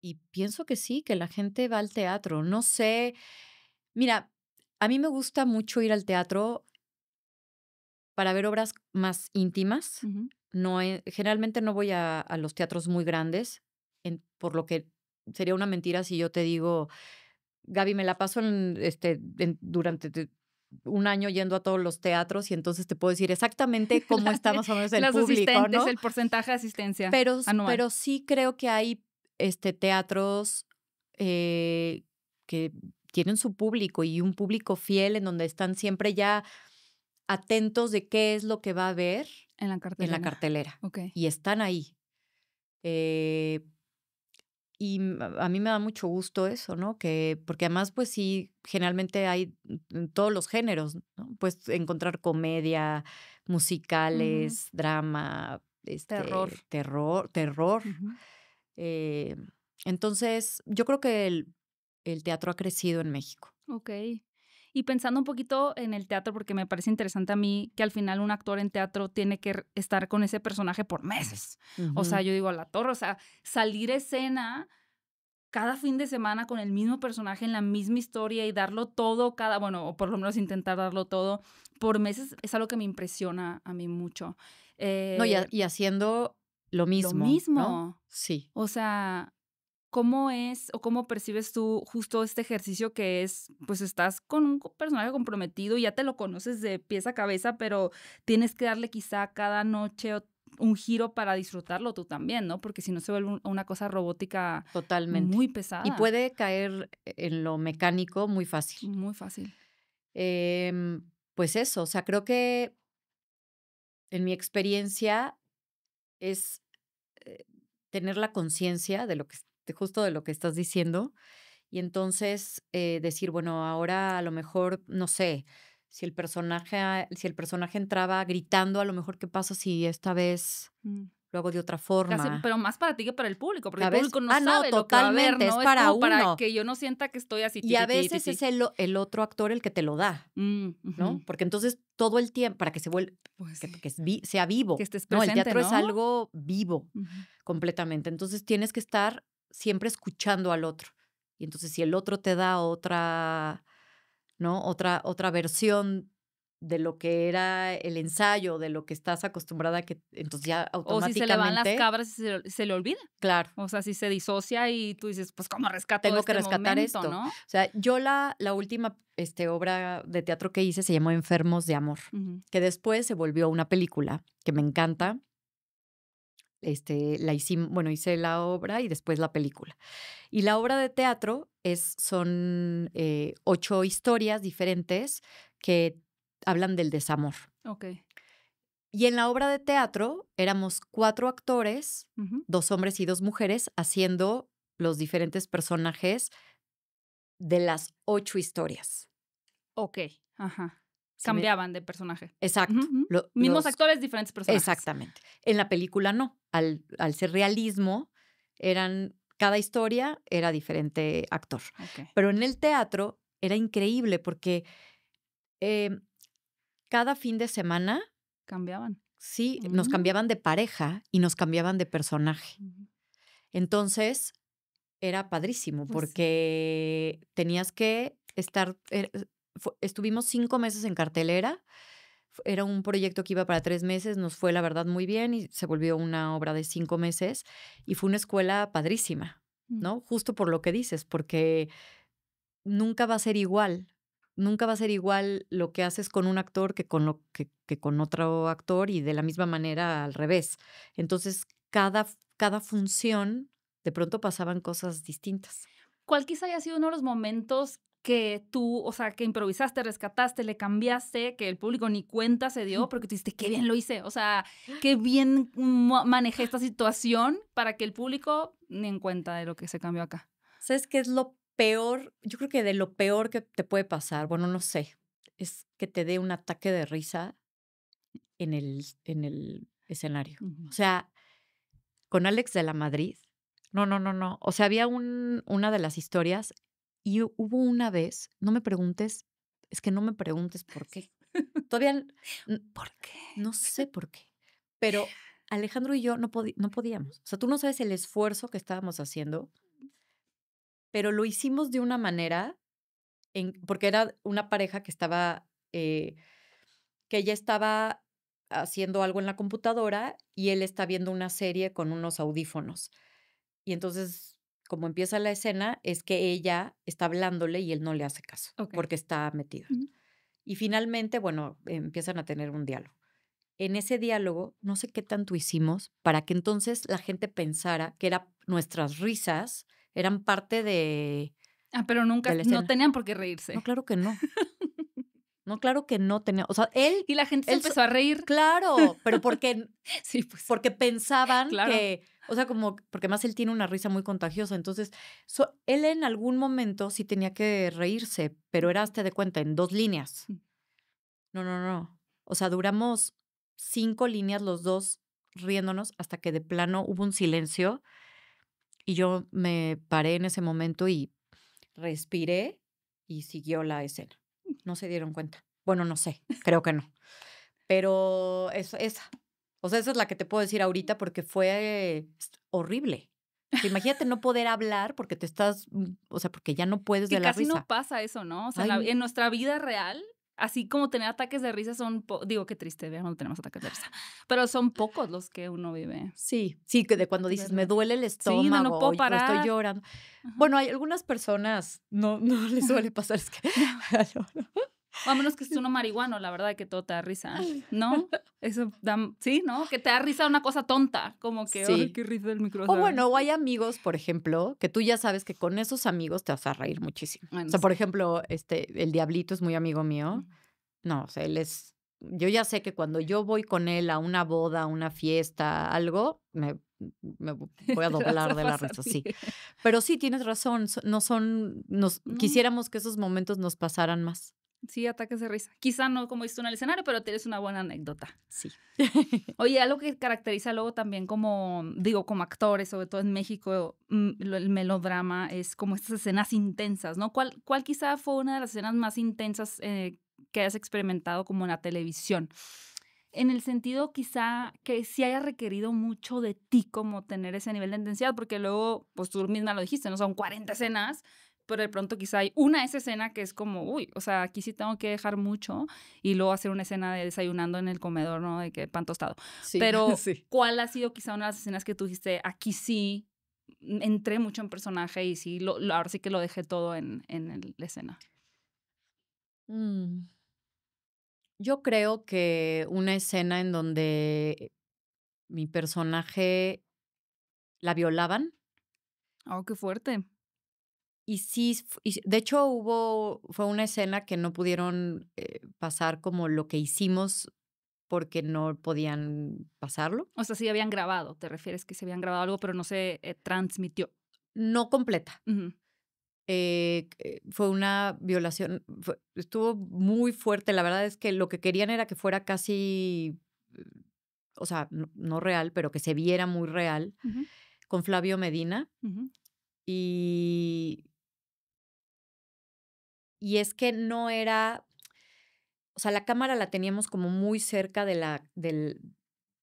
Speaker 2: y
Speaker 1: pienso que sí, que la gente va al teatro. No sé, mira, a mí me gusta mucho ir al teatro para ver obras más íntimas no generalmente no voy a, los teatros muy grandes, por lo que sería una mentira si yo te digo, Gaby, me la paso en, este, durante un año yendo a todos los teatros y entonces te puedo decir exactamente cómo está más o menos el público, ¿no? el
Speaker 2: porcentaje de asistencia pero, anual. Pero
Speaker 1: sí creo que hay este, teatros eh, que tienen su público y un público fiel en donde están siempre ya atentos de qué es lo que va a ver en la cartelera. En la cartelera. Y están ahí. Eh, y a mí me da mucho gusto eso, ¿no? Que, porque además, pues sí, generalmente hay mm, todos los géneros, ¿no? Pues encontrar comedia, musicales, drama, este, terror. Terror, terror. Eh, entonces, yo creo que el, el, teatro ha crecido en México.
Speaker 2: Ok. Y pensando un poquito en el teatro, porque me parece interesante a mí que al final un actor en teatro tiene que estar con ese personaje por meses. O sea, yo digo a la torre, o sea, salir escena cada fin de semana con el mismo personaje en la misma historia y darlo todo cada, bueno, o por lo menos intentar darlo todo por meses, es algo que me impresiona a mí mucho. no, y, eh haciendo
Speaker 1: lo mismo. Lo mismo. Sí.
Speaker 2: O sea, ¿Cómo es o cómo percibes tú justo este ejercicio que es, pues estás con un personaje comprometido, y ya te lo conoces de pies a cabeza, pero tienes que darle quizá cada noche un giro para disfrutarlo tú también, ¿no? Porque si no se vuelve una cosa robótica totalmente muy pesada. Y puede
Speaker 1: caer en
Speaker 2: lo mecánico muy fácil. Muy fácil.
Speaker 1: Em, pues eso, o sea, creo que en mi experiencia es eh, tener la conciencia de lo que este, justo de lo que estás diciendo. Y entonces eh, decir, bueno, ahora a lo mejor, no sé, si el personaje, si el personaje entraba gritando, a lo mejor qué pasa si esta vez mm. lo hago de otra forma. pero
Speaker 2: más para ti que para el público, porque el público no ah, sabe totalmente, Es para uno. Para que yo no sienta que estoy así. y a veces es
Speaker 1: el, otro actor el que te lo da, mm, ¿no? Porque entonces todo el tiempo, para que se vuelva, pues que, sea vivo. Que ¿no? El teatro es algo vivo completamente. Entonces tienes que estar siempre escuchando al otro. Y entonces si el otro te da otra, ¿no? Otra, otra versión de lo que era el ensayo, de lo que estás acostumbrada a que
Speaker 2: entonces ya automáticamente... O si se le van las cabras y se, le olvida. Claro. O sea, si se disocia y tú dices, pues cómo rescato Tengo que este rescatar esto, ¿no? O
Speaker 1: sea, yo la, la última este, obra de teatro que hice se llamó Enfermos de Amor, que después se volvió una película que me encanta, este, la bueno, hice la obra y después la película. Y la obra de teatro es, son eh, ocho historias diferentes que hablan del desamor. Ok. Y en la obra de teatro éramos cuatro actores, dos hombres y dos mujeres, haciendo los diferentes personajes de las ocho historias. Ok, ajá
Speaker 2: cambiaban de personaje.
Speaker 1: Exacto. Mismos actores, diferentes personajes. Exactamente. En la película no. Al, al ser realismo, eran cada historia era diferente actor. Pero en el teatro era increíble porque eh, cada fin de semana... Cambiaban. Sí, nos cambiaban de pareja y nos cambiaban de personaje. Entonces, era padrísimo pues porque tenías que estar... Er, estuvimos cinco meses en cartelera. Era un proyecto que iba para tres meses, nos fue la verdad muy bien y se volvió una obra de cinco meses y fue una escuela padrísima, mm. ¿no? Justo por lo que dices, porque nunca va a ser igual, nunca va a ser igual lo que haces con un actor que con, con otro actor y de la misma manera al revés. Entonces, cada, cada función, de pronto pasaban cosas
Speaker 2: distintas. ¿Cuál quizá haya sido uno de los momentos que tú, o sea, que improvisaste, rescataste, le cambiaste, que el público ni cuenta se dio, porque tú dijiste, qué bien lo hice, o sea, qué bien manejé esta situación para que el público ni en cuenta de lo que se cambió acá.
Speaker 1: ¿Sabes qué es lo peor? Yo creo que de lo peor que te puede pasar, bueno, no sé, es que te dé un ataque de risa en el, en el escenario. O sea, con Alex de la Madrid, no, no, no, no. O sea, había una de las historias y hubo una vez, no me preguntes, es que no me preguntes por qué. Todavía. ¿Por qué? No sé por qué. Pero Alejandro y yo no, podíamos. O sea, tú no sabes el esfuerzo que estábamos haciendo, pero lo hicimos de una manera, en, porque era una pareja que estaba, eh, que ella estaba haciendo algo en la computadora y él está viendo una serie con unos audífonos. Y entonces como empieza la escena, es que ella está hablándole y él no le hace caso porque está metido. Y finalmente, bueno, empiezan a tener un diálogo. En ese diálogo, no sé qué tanto hicimos para que entonces la gente pensara que era, nuestras risas eran parte de...
Speaker 2: Ah, pero nunca, no tenían por qué reírse. No, claro que no.
Speaker 1: No, claro que no tenía. O sea, él. Y la gente empezó a reír. Claro, pero porque. sí, pues. Porque pensaban que o sea, como, porque más él tiene una risa muy contagiosa. Entonces, él en algún momento sí tenía que reírse, pero era, te de cuenta, en dos líneas. Mm. No, no, no. O sea, duramos cinco líneas los dos riéndonos hasta que de plano hubo un silencio y yo me paré en ese momento y respiré y siguió la escena. Mm. No se dieron cuenta. Bueno, no sé, creo que no. Pero eso, esa, o sea, esa es la que te puedo decir ahorita porque fue horrible. imagínate no poder hablar porque te estás, mm, o sea, porque ya no
Speaker 2: puedes de la risa. Casi no pasa eso, ¿no? O sea, en nuestra vida real, así como tener ataques de risa son, digo, que triste, vean, no tenemos ataques de risa, pero son pocos los que uno vive.
Speaker 1: Sí, sí, que de cuando dices, me duele el estómago, estoy llorando. Bueno, hay algunas personas, no, no les suele pasar, es que...
Speaker 2: O a menos que es uno marihuano, la verdad que todo te da risa. ¿No? Eso sí, ¿no? Que te da risa una cosa tonta, como que, qué risa del micrófono. O bueno, o hay
Speaker 1: amigos, por ejemplo, que tú ya sabes que con esos amigos te vas a reír muchísimo. o sea, por ejemplo, este, el Diablito es muy amigo mío. No, o sea, él es. Yo ya sé que cuando yo voy con él a una boda, a una fiesta, algo, me, voy a doblar de la risa, sí. Pero sí, tienes razón, no son, nos, quisiéramos que esos momentos nos pasaran más.
Speaker 2: Sí, ataques de risa. Quizá no como hiciste en el escenario, pero tienes una buena anécdota. Sí. Oye, algo que caracteriza luego también como, digo, como actores, sobre todo en México, mm, el melodrama es como estas escenas intensas, ¿no? ¿Cuál, cuál quizá fue una de las escenas más intensas eh, que has experimentado como en la televisión? en el sentido quizá que sí haya requerido mucho de ti como tener ese nivel de intensidad, porque luego, pues tú misma lo dijiste, no son 40 escenas pero de pronto quizá hay una esa escena que es como, uy, o sea, aquí sí tengo que dejar mucho y luego hacer una escena de desayunando en el comedor, ¿no? De que pan tostado. pero, ¿cuál ha sido quizá una de las escenas que tú aquí sí mm, entré mucho en personaje y sí, lo, ahora sí que lo dejé todo en, en la escena?
Speaker 1: Mm. Yo creo que una escena en donde mi personaje la violaban. Oh, qué fuerte. Y sí, de hecho hubo, fue una escena que no pudieron eh, pasar como lo que hicimos porque no podían pasarlo.
Speaker 2: O sea, sí habían grabado, te refieres que se habían grabado algo, pero no se eh, transmitió. No completa.
Speaker 1: Eh, fue una violación, estuvo muy fuerte, la verdad es que lo que querían era que fuera casi, o sea, no, real, pero que se viera muy real, con Flavio Medina. Y y es que no era, o sea, la cámara la teníamos como muy cerca de, la, del,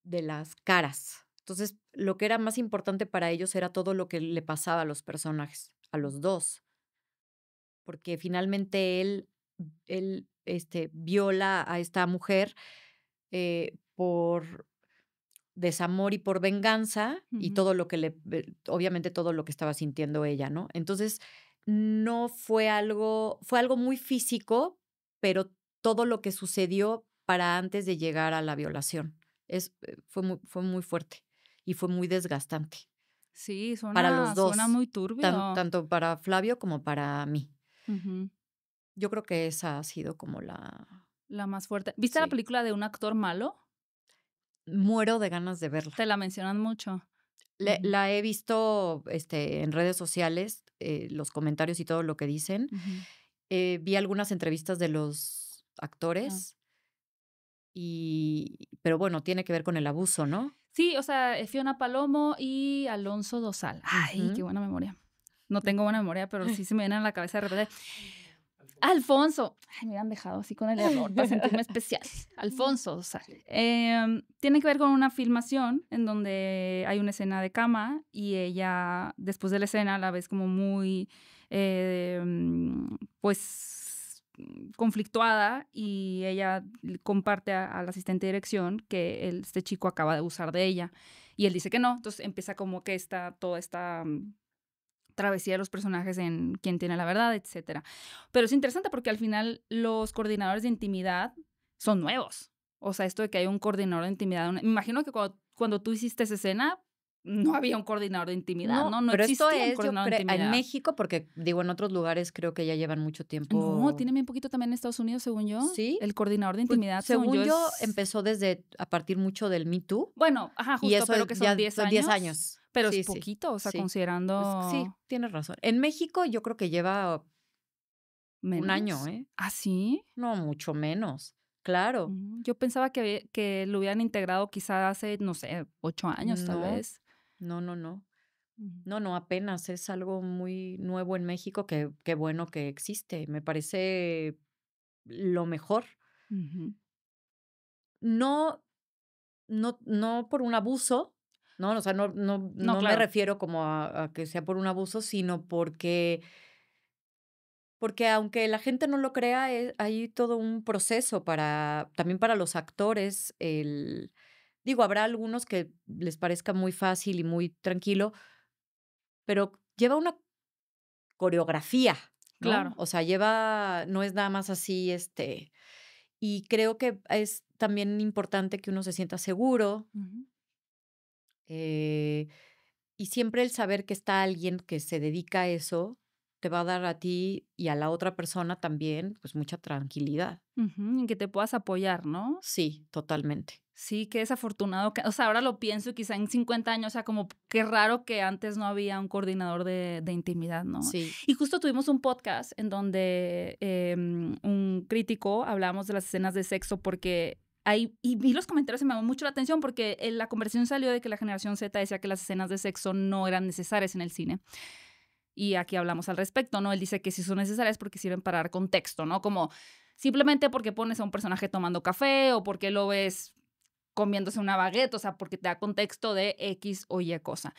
Speaker 1: de las caras. Entonces, lo que era más importante para ellos era todo lo que le pasaba a los personajes, a los dos. Porque finalmente él, él este, viola a esta mujer eh, por desamor y por venganza y todo lo que le, eh, obviamente todo lo que estaba sintiendo ella, ¿no? Entonces, no fue algo, fue algo muy físico, pero todo lo que sucedió para antes de llegar a la violación. Es, eh, fue, muy, fue muy fuerte y fue muy desgastante.
Speaker 2: Sí, suena, para los muy turbio. tanto
Speaker 1: para Flavio como para mí. Yo creo que esa ha sido como la...
Speaker 2: La más fuerte. ¿Viste la película de un actor malo? Muero de ganas de verla. Te la mencionan mucho.
Speaker 1: La he visto este, en redes sociales eh, los comentarios y todo lo que dicen. Eh, vi algunas entrevistas de los ah. actores. Y, pero bueno, tiene que ver con el abuso, ¿no?
Speaker 2: Sí, o sea, eh, Fiona Palomo y Alonso Dosal. Ay, qué buena memoria. No tengo buena memoria, pero sí se me viene a la cabeza de repente. Alfonso, ay, me han dejado así con el error para sentirme especial. Alfonso, o em, tiene que ver con una filmación en donde hay una escena de cama y ella, después de la escena, la ves como muy, eh, em, pues, conflictuada y ella comparte al asistente de dirección que este chico acaba de usar de ella y él dice que no, entonces empieza como que está toda esta em, travesía de los personajes en quién tiene la verdad, etcétera. Pero es interesante porque al final los coordinadores de intimidad son nuevos. O sea, esto de que hay un coordinador de intimidad. imagino que cuando, cuando, tú hiciste esa escena, no había un coordinador de intimidad, ¿no? No, no un coordinador de intimidad. En México,
Speaker 1: porque digo, en otros lugares creo que ya llevan mucho tiempo. No, tiene
Speaker 2: bien poquito también en Estados Unidos, según yo. Sí. El coordinador de pues, intimidad, según, yo.
Speaker 1: empezó desde a partir mucho del Me Too.
Speaker 2: Bueno, ajá, justo, y eso pero que son 10 años. 10 años. Pero es poquito, o sea, considerando. sí, tienes razón. En México yo creo que lleva un año, ¿eh?
Speaker 1: ¿Ah, sí? No, mucho
Speaker 2: menos. Claro. Mm, yo pensaba que, que lo hubieran integrado quizá hace, no sé, ocho años tal vez. No, no, no. No, no, apenas es algo muy
Speaker 1: nuevo en México, que, que bueno que existe, me parece lo mejor. No, no, no por un abuso, no, o sea, no, no, me refiero como a, que sea por un abuso, sino porque, porque aunque la gente no lo crea, eh, hay todo un proceso para, también para los actores, el Digo, habrá algunos que les parezca muy fácil y muy tranquilo, pero lleva una coreografía. Claro. O sea, lleva, no es nada más así, este. Y creo que es también importante que uno se sienta seguro. Eh, y siempre el saber que está alguien que se dedica a eso te va a dar a ti y a la otra persona también, pues mucha tranquilidad.
Speaker 2: En que te puedas
Speaker 1: apoyar, ¿no? Sí, totalmente.
Speaker 2: Sí, qué desafortunado. Que, o sea, ahora lo pienso quizá en 50 años, o sea, como qué raro que antes no había un coordinador de, intimidad, ¿no? Sí. Y justo tuvimos un podcast en donde em, un crítico hablábamos de las escenas de sexo porque hay... y vi los comentarios y me llamó mucho la atención porque la conversación salió de que la generación Z decía que las escenas de sexo no eran necesarias en el cine y aquí hablamos al respecto, ¿no? Él dice que si son necesarias porque sirven para dar contexto, ¿no? Como simplemente porque pones a un personaje tomando café o porque lo ves comiéndose una baguette, o sea, porque te da contexto de X o Y cosa.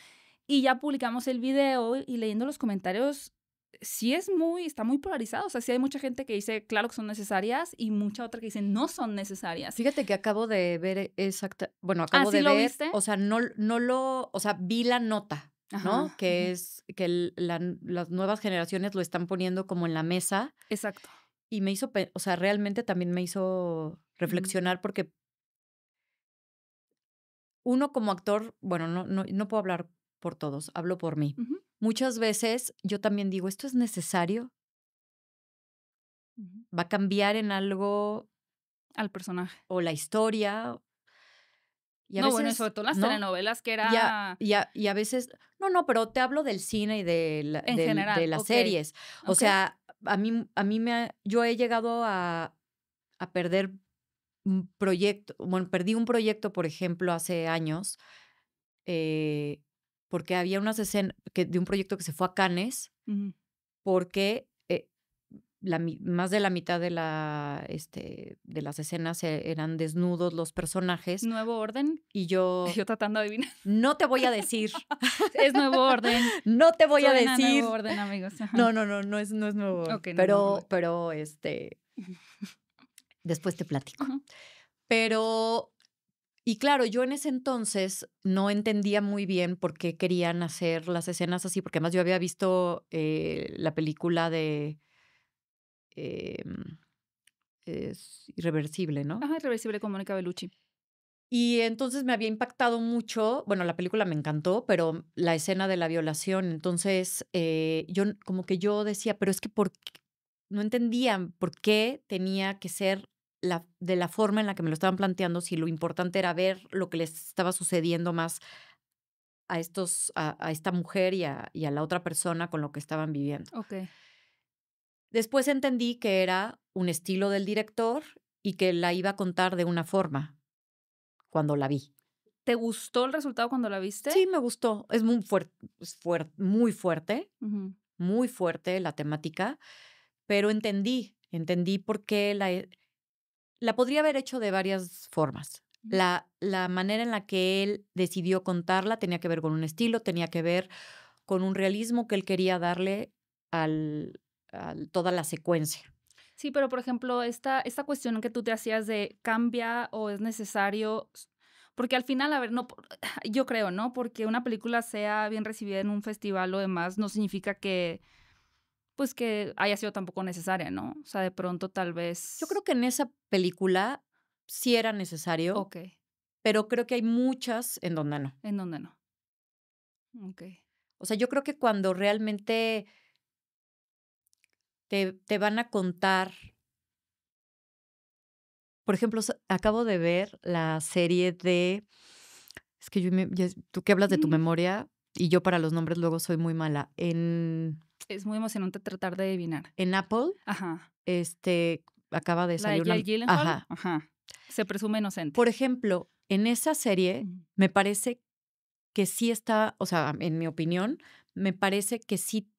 Speaker 2: Y ya publicamos el video y leyendo los comentarios, sí es muy, está muy polarizado. O sea, sí hay mucha gente que dice, claro que son necesarias y mucha otra que dice, no son necesarias. Fíjate que acabo de ver exacta, bueno, ah, acabo de ver, o sea,
Speaker 1: no, no lo, o sea, vi la nota, ¿no? Que es que las nuevas generaciones lo están poniendo como en la mesa. Exacto. Y me hizo, o sea, realmente también me hizo reflexionar porque uno como actor, bueno, no, no, puedo hablar por todos, hablo por mí. Muchas veces yo también digo, ¿esto es necesario? ¿Va a cambiar en algo? Al personaje. O la historia. Y no, bueno, sobre todo las
Speaker 2: telenovelas que era...
Speaker 1: Y a, y, a, veces... No, no, pero te hablo del cine y de, las series. O sea, a mí, a mí me... yo he llegado a, a perder un proyecto, bueno, perdí un proyecto, por ejemplo, hace años, eh, porque había unas escenas que, de un proyecto que se fue a Cannes, porque eh, la, más de la mitad de, la, este, de las escenas e, eran desnudos los personajes. Nuevo orden. Y yo... Yo tratando de adivinar. No te voy a decir. es nuevo orden. No te voy a decir. Nuevo orden, amigos. No, no, no, no es, no es nuevo. orden. pero, pero, este... Después te platico. Pero, y claro, yo en ese entonces no entendía muy bien por qué querían hacer las escenas así, porque además yo había visto eh, la película de... Em, es irreversible, ¿no?
Speaker 2: Ajá, irreversible con Mónica Bellucci.
Speaker 1: Y entonces me había impactado mucho, bueno, la película me encantó, pero la escena de la violación, entonces eh, yo como que yo decía, pero es que por, no entendía por qué tenía que ser de la forma en la que me lo estaban planteando, si lo importante era ver lo que les estaba sucediendo más a estos, a, esta mujer y a, la otra persona con lo que estaban
Speaker 2: viviendo. Okay.
Speaker 1: Después entendí que era un estilo del director y que la iba a contar de una forma cuando la vi.
Speaker 2: ¿Te gustó el resultado cuando la viste? Sí,
Speaker 1: me gustó. Es muy fuerte, muy fuerte, muy fuerte la temática, pero entendí, entendí por qué la, la podría haber hecho de varias formas. La, la manera en la que él decidió contarla tenía que ver con un estilo, tenía que ver con un realismo que él quería darle a toda la secuencia.
Speaker 2: Sí, pero por ejemplo, esta, esta cuestión que tú te hacías de cambia o es necesario, porque al final, a ver, no, yo creo, ¿no? Porque una película sea bien recibida en un festival o demás, no significa que pues que haya sido tampoco necesaria, ¿no? O sea, de pronto tal vez... Yo creo que en esa
Speaker 1: película sí era necesario. Ok. Pero creo que hay muchas en donde no. En donde no. Ok. O sea, yo creo que cuando realmente te, te van a contar... Por ejemplo, acabo de ver la serie de... Es que tú que hablas de tu mm. memoria y yo para los nombres luego soy muy mala. En
Speaker 2: es muy emocionante tratar de adivinar. En Apple, este, acaba de salir la,
Speaker 1: Se presume inocente. Por ejemplo, en esa serie, me parece que sí está, o sea, en mi opinión, me parece que sí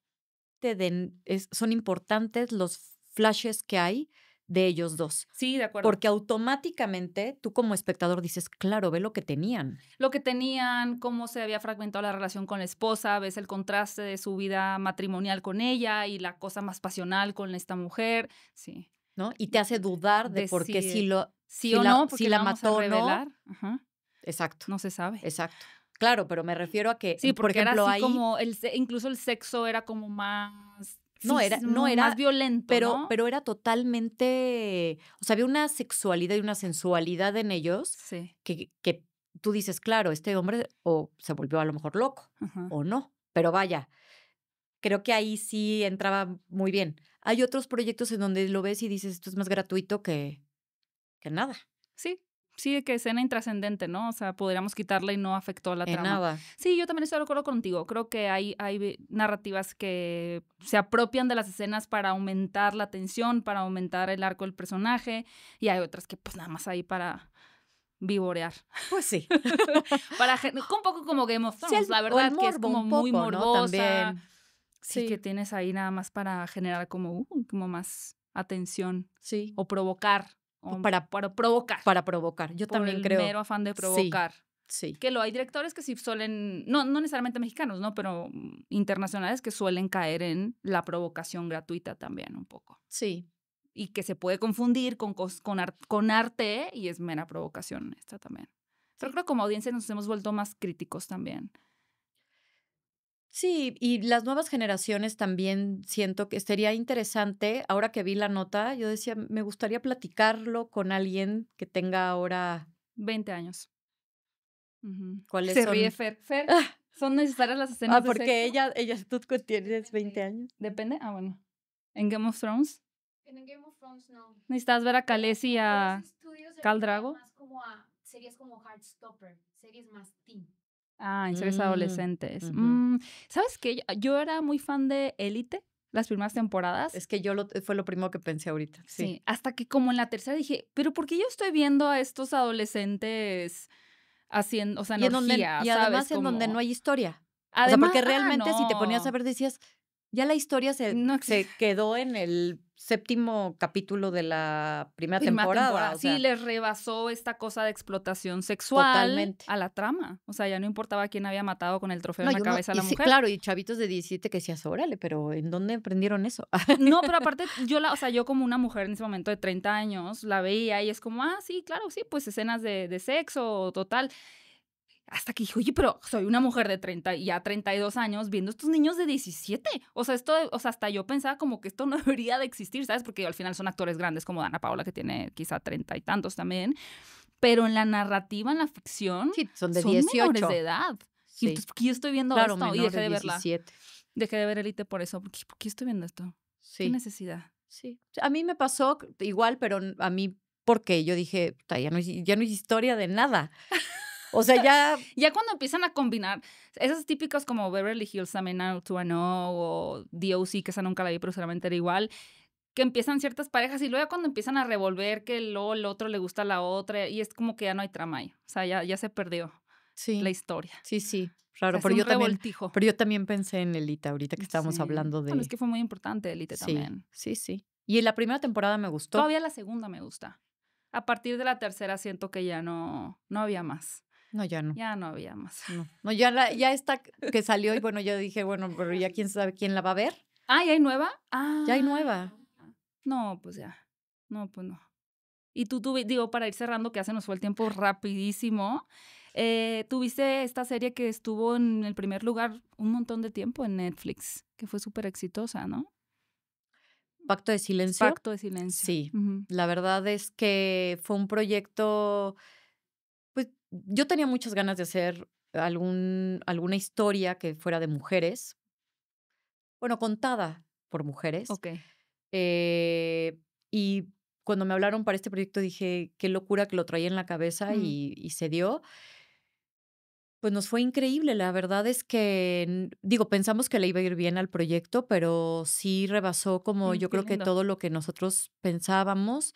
Speaker 1: te den, son importantes los flashes que hay de ellos dos. Sí, de acuerdo. Porque automáticamente tú como espectador dices, claro, ve lo que tenían.
Speaker 2: Lo que tenían, cómo se había fragmentado la relación con la esposa, ves el contraste de su vida matrimonial con ella y la cosa más pasional con esta mujer, sí. ¿No? Y te hace dudar de, por qué si, lo si o no, si la mató a no. Exacto. No se sabe. Exacto.
Speaker 1: Claro, pero me refiero a que, sí, por ejemplo, era como
Speaker 2: incluso el sexo era como más no era, no era violento, pero, pero
Speaker 1: era totalmente, o sea, había una sexualidad y una sensualidad en ellos que, que, tú dices, claro, este hombre o se volvió a lo mejor loco o no, pero vaya, creo que ahí sí
Speaker 2: entraba muy bien. Hay otros proyectos en donde lo ves y dices, esto es más gratuito que, que nada. Sí, sí, de que escena intrascendente, ¿no? O sea, podríamos quitarla y no afectó a la en trama. Nada. Sí, yo también estoy de acuerdo contigo. Creo que hay, hay narrativas que se apropian de las escenas para aumentar la tensión, para aumentar el arco del personaje, y hay otras que pues nada más ahí para vivorear. Pues sí. para un poco como Game of Thrones, la verdad que es como muy morbosa. Sí, que tienes ahí nada más para generar como, uh, como más atención sí. o provocar para, para provocar. Para provocar, yo también el creo. Mero afán de provocar. Sí, Que lo hay directores que sí suelen, no, no necesariamente mexicanos, ¿no? Pero mm, internacionales que suelen caer en la provocación gratuita también un poco. Sí. Y que se puede confundir con, con, con arte y es mera provocación esta también. Pero creo que como audiencia nos hemos vuelto más críticos también Sí, y las nuevas generaciones también
Speaker 1: siento que sería interesante, ahora que vi la nota, yo decía, me gustaría platicarlo con alguien que tenga ahora... 20 años. ¿Cuál es ¿Cuáles Se son? Fer.
Speaker 2: Fer, ah. ¿son necesarias las escenas Ah, porque ella, ella, tú tienes 20 años. Depende, ah, bueno. ¿En Game of Thrones? En Game of Thrones no. Necesitas ver a Khaleesi y a Cal Drago. Más como series como Heartstopper, series más teen. Ah, en series mm, adolescentes. Mm, ¿Sabes qué? Yo era muy fan de Élite las primeras temporadas. Es que yo lo, eh, fue lo primero que pensé ahorita. Sí. Hasta que como en la tercera dije, pero ¿por qué yo estoy viendo a estos adolescentes haciendo, o sea, energía, y, y además en donde no hay historia. Además, porque ah, realmente si te ponías a ver decías, ya
Speaker 1: la historia se, se quedó en el séptimo capítulo de la primera, temporada. sí,
Speaker 2: les rebasó esta cosa de explotación sexual a la trama. O sea, ya no importaba quién había matado con el trofeo en la cabeza a la mujer. claro, y
Speaker 1: chavitos de 17 que decías, órale, pero ¿en dónde aprendieron eso?
Speaker 2: no, pero aparte, yo la, o sea, yo como una mujer en ese momento de 30 años, la veía y es como, ah, sí, claro, sí, pues escenas de, de sexo, total hasta que dije, oye, pero soy una mujer de 30, y ya 32 años viendo estos niños de 17. O sea, esto, o sea, hasta yo pensaba como que esto no debería de existir, ¿sabes? Porque al final son actores grandes como Dana Paula que tiene quizá treinta y tantos también. Pero en la narrativa, en la ficción, son de de edad. Sí. Y entonces, qué estoy viendo esto? Y dejé de, verla. Dejé de ver Elite por eso. ¿Por qué, estoy viendo esto? Sí. ¿Qué necesidad? Sí. A mí me pasó
Speaker 1: igual, pero a mí, porque yo dije, ya no, ya no hay historia de nada.
Speaker 2: O sea, ya... ya cuando empiezan a combinar esas típicas como Beverly Hills, a no o DOC, que esa nunca la vi, pero seguramente era igual, que empiezan ciertas parejas y luego cuando empiezan a revolver que lo, el otro le gusta a la otra y es como que ya no hay trama O sea, ya, ya se perdió la historia. Sí, sí. Raro, pero, yo revoltijo. también, pero
Speaker 1: yo también pensé en Elite ahorita que estábamos hablando de... es que
Speaker 2: fue muy importante Elite también. Sí, sí. Y en la primera temporada me gustó. Todavía la segunda me gusta. A partir de la tercera siento que ya no, no había más. No, ya no. Ya no había más.
Speaker 1: No, ya, la, ya esta que salió y bueno, yo dije, bueno, pero ya quién sabe quién la va a ver.
Speaker 2: Ah, ¿ya hay nueva? Ah. Ya hay nueva. No, pues ya. No, pues no. Y tú, digo, para ir cerrando, que hace nos fue el tiempo rapidísimo. Eh, tuviste esta serie que estuvo en el primer lugar un montón de tiempo en Netflix, que fue súper exitosa, ¿no?
Speaker 1: Pacto de Silencio. Pacto de Silencio. Sí.
Speaker 2: La verdad es
Speaker 1: que fue un proyecto pues yo tenía muchas ganas de hacer algún, alguna historia que fuera de mujeres, bueno, contada por mujeres. Ok. Eh, y cuando me hablaron para este proyecto dije, qué locura que lo traía en la cabeza mm. y, se dio. Pues nos fue increíble. La verdad es que, digo, pensamos que le iba a ir bien al proyecto, pero sí rebasó como mm, yo creo que todo lo que nosotros pensábamos.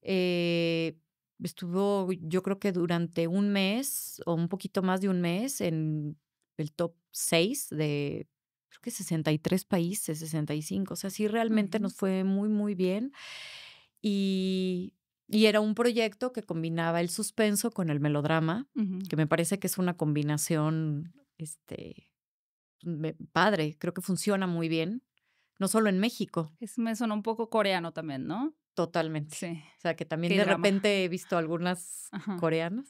Speaker 1: Eh, estuvo yo creo que durante un mes o un poquito más de un mes en el top 6 de creo que 63 países, 65, o sea, sí realmente nos fue muy, muy bien. Y, era un proyecto que combinaba el suspenso con el melodrama, que me parece que es una combinación, este, padre, creo que funciona muy bien, no solo en México. Es, me suena un poco coreano también, ¿no? Totalmente. O sea, que también de repente he visto algunas coreanas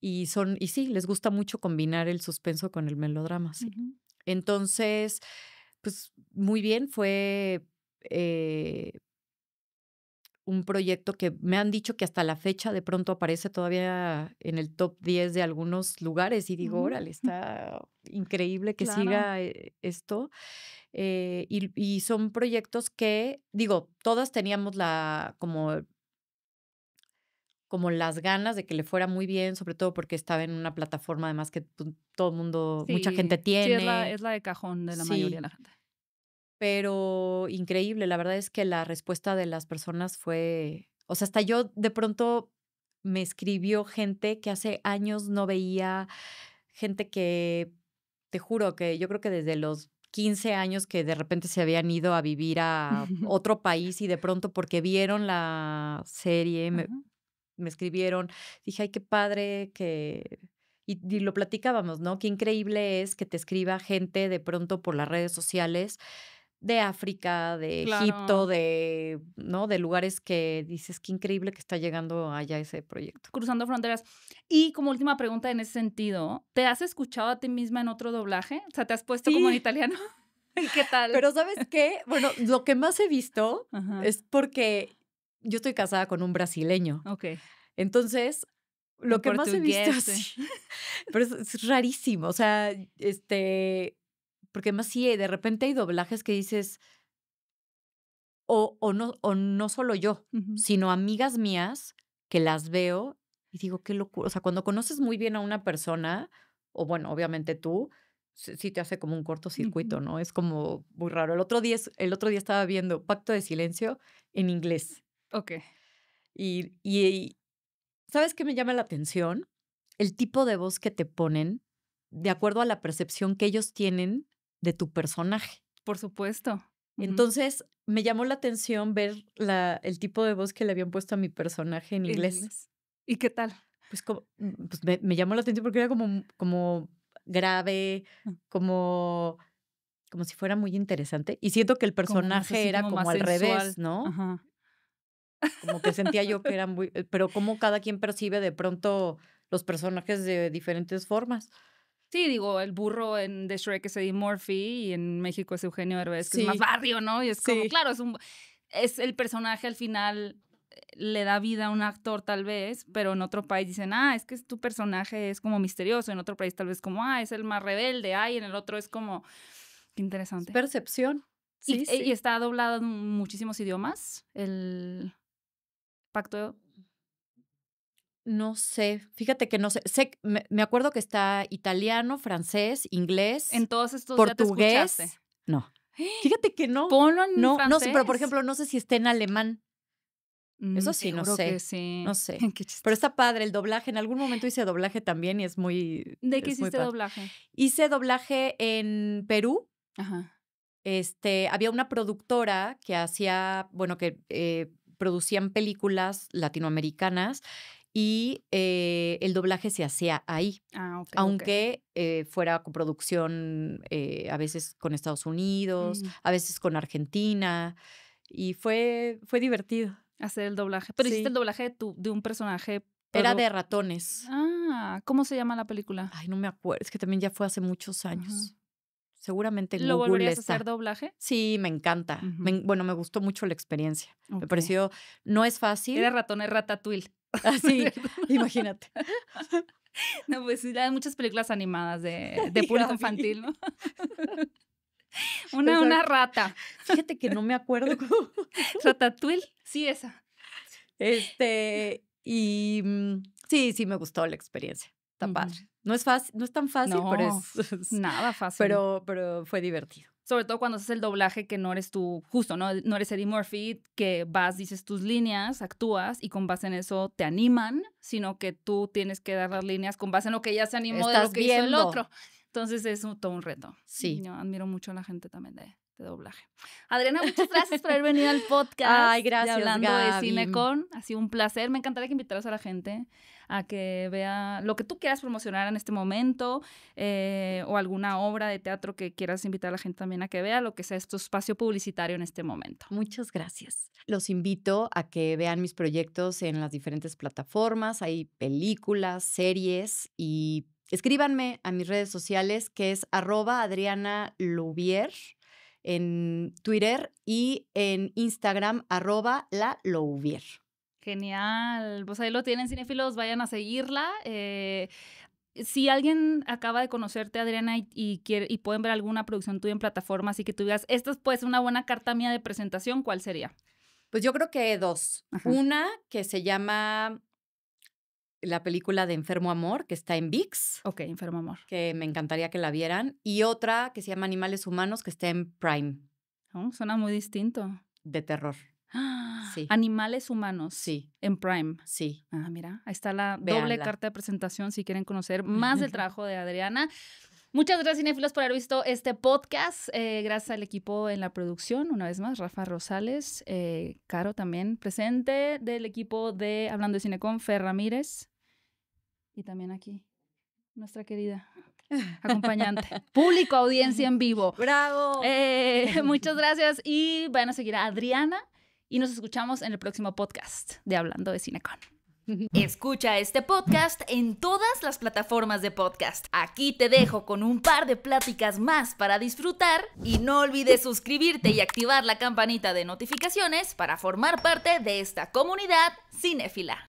Speaker 1: y son, y sí, les gusta mucho combinar el suspenso con el melodrama, sí. Entonces, pues muy bien, fue eh, un proyecto que me han dicho que hasta la fecha de pronto aparece todavía en el top 10 de algunos lugares y digo, órale, está increíble que siga eh, esto. Eh, y, son proyectos que, digo, todas teníamos la, como, como las ganas de que le fuera muy bien, sobre todo porque estaba en una plataforma además que todo el mundo, mucha gente tiene. Sí, es la, de cajón de la mayoría de la gente. Pero increíble, la verdad es que la respuesta de las personas fue, o sea, hasta yo de pronto me escribió gente que hace años no veía, gente que, te juro que yo creo que desde los 15 años que de repente se habían ido a vivir a otro país y de pronto porque vieron la serie, me, escribieron, dije, ay, qué padre que... Y, y, lo platicábamos, ¿no? Qué increíble es que te escriba gente de pronto por las redes sociales de África, de Egipto, de, ¿no? de lugares que dices que increíble que está llegando allá ese proyecto.
Speaker 2: Cruzando fronteras. Y como última pregunta en ese sentido, ¿te has escuchado a ti misma en otro doblaje? O sea, ¿te has puesto como en italiano? ¿Qué tal? Pero ¿sabes
Speaker 1: qué? Bueno, lo que más he visto es porque yo estoy casada con un brasileño. Ok. Entonces, lo que más he visto sí, pero es, es, rarísimo, o sea, este, porque además sí, de repente hay doblajes que dices, o, o no, o no solo yo, sino amigas mías que las veo y digo, qué locura. O sea, cuando conoces muy bien a una persona, o bueno, obviamente tú, sí te hace como un cortocircuito, ¿no? Es como muy raro. El otro día, el otro día estaba viendo Pacto de Silencio en inglés. Ok. y, y, ¿sabes qué me llama la atención? El tipo de voz que te ponen de acuerdo a la percepción que ellos tienen de tu personaje. Por supuesto. Entonces, me llamó la atención ver la, el tipo de voz que le habían puesto a mi personaje en inglés. ¿Y qué tal? Pues, como, mm, pues me, llamó la atención porque era como, como grave, ah. como, como si fuera muy interesante. Y siento que el personaje era como, al revés, ¿no? Como que sentía yo que era muy... Eh, pero como cada quien percibe de pronto los personajes de diferentes formas.
Speaker 2: Sí, digo, el burro en The Shrek es Eddie Murphy y en México es Eugenio Herbes, que es más barrio, ¿no? Y es como, claro, es un es el personaje al final eh, le da vida a un actor tal vez, pero en otro país dicen, ah, es que tu personaje es como misterioso, en otro país tal vez como, ah, es el más rebelde, ah, y en el otro es como, qué interesante. Percepción. y, e, está doblado en muchísimos idiomas, el pacto
Speaker 1: no sé, fíjate que no sé. sé me, acuerdo que está italiano, francés, inglés. En todos estos portugués. Ya te escuchaste. No. Fíjate que no. Ponlo en no, No sé, pero por ejemplo, no sé si está en alemán. Mm, Eso sí, no sé. sí. No sé. pero está padre el doblaje. En algún momento hice doblaje también y es muy. ¿De qué hiciste doblaje? Hice doblaje en Perú. Ajá. Este, había una productora que hacía, bueno, que eh, producían películas latinoamericanas y eh, el doblaje se hacía ahí,
Speaker 2: ah, aunque
Speaker 1: eh, fuera coproducción eh, a veces con Estados Unidos, mm. a veces con
Speaker 2: Argentina, y fue, fue divertido. Hacer el doblaje. Pero hiciste el doblaje de, un personaje. Era de ratones. Ah, ¿cómo se llama la película? Ay, no me acuerdo, es que también ya fue hace muchos años. Seguramente ¿Lo volverías a hacer
Speaker 1: doblaje? Sí, me encanta. bueno, me gustó mucho la experiencia. Me pareció, no es fácil. Era ratones
Speaker 2: ratatouille. Así, ah, imagínate. No, pues hay muchas películas animadas de, de público infantil, ¿no? Una, una rata. Fíjate que no me acuerdo cómo. Ratatouille, sí, esa. Este,
Speaker 1: y mm, sí, sí me gustó la experiencia. Tan padre. No es fácil, no es tan fácil, pero
Speaker 2: es, nada fácil. Pero, pero fue divertido sobre todo cuando haces el doblaje que no eres tú, justo, ¿no? No eres Eddie Murphy, que vas, dices tus líneas, actúas y con base en eso te animan, sino que tú tienes que dar las líneas con base en lo que ya se animó de lo el otro. Entonces es un, todo un reto. Sí. Yo admiro mucho a la gente también de, doblaje. Adriana, muchas gracias por haber venido al podcast. Ay, gracias. hablando de Cinecon, Ha sido un placer. Me encantaría que invitaras a la gente a que vea lo que tú quieras promocionar en este momento eh, o alguna obra de teatro que quieras invitar a la gente también a que vea, lo que sea tu espacio publicitario en este momento. Muchas gracias.
Speaker 1: Los invito a que vean mis proyectos en las diferentes plataformas. Hay películas, series y escríbanme a mis redes sociales que es arroba Adriana Lubier en Twitter y en Instagram, arroba la Louvier.
Speaker 2: Genial. Pues ahí lo tienen, cinéfilos, vayan a seguirla. Eh, si alguien acaba de conocerte, Adriana, y, quiere, y pueden ver alguna producción tuya en plataforma, así que tú digas, esta es pues una buena carta mía de presentación, ¿cuál sería? Pues yo creo que dos. Una que se
Speaker 1: llama la película de Enfermo Amor, que está en VIX. Ok, Enfermo Amor. Que me encantaría que la vieran. Y otra que se llama Animales Humanos, que está en Prime. Oh,
Speaker 2: suena muy distinto. De terror. ¡Ah! Sí. Animales humanos. Sí. En Prime. Sí. Ah, mira, ahí está la doble carta de presentación si quieren conocer más del trabajo de Adriana. Muchas gracias, cinéfilos, por haber visto este podcast. Eh, gracias al equipo en la producción, una vez más, Rafa Rosales, eh, Caro también presente, del equipo de Hablando de Cine Fer Ramírez. Y también aquí, nuestra querida acompañante, público, audiencia en vivo. ¡Bravo! Eh, muchas gracias y van a seguir a Adriana y nos escuchamos en el próximo podcast de Hablando de Cinecon. Escucha este podcast en todas las plataformas de podcast. Aquí te dejo con un par de pláticas más para disfrutar y no olvides suscribirte y activar la campanita de notificaciones para formar parte de esta comunidad cinéfila.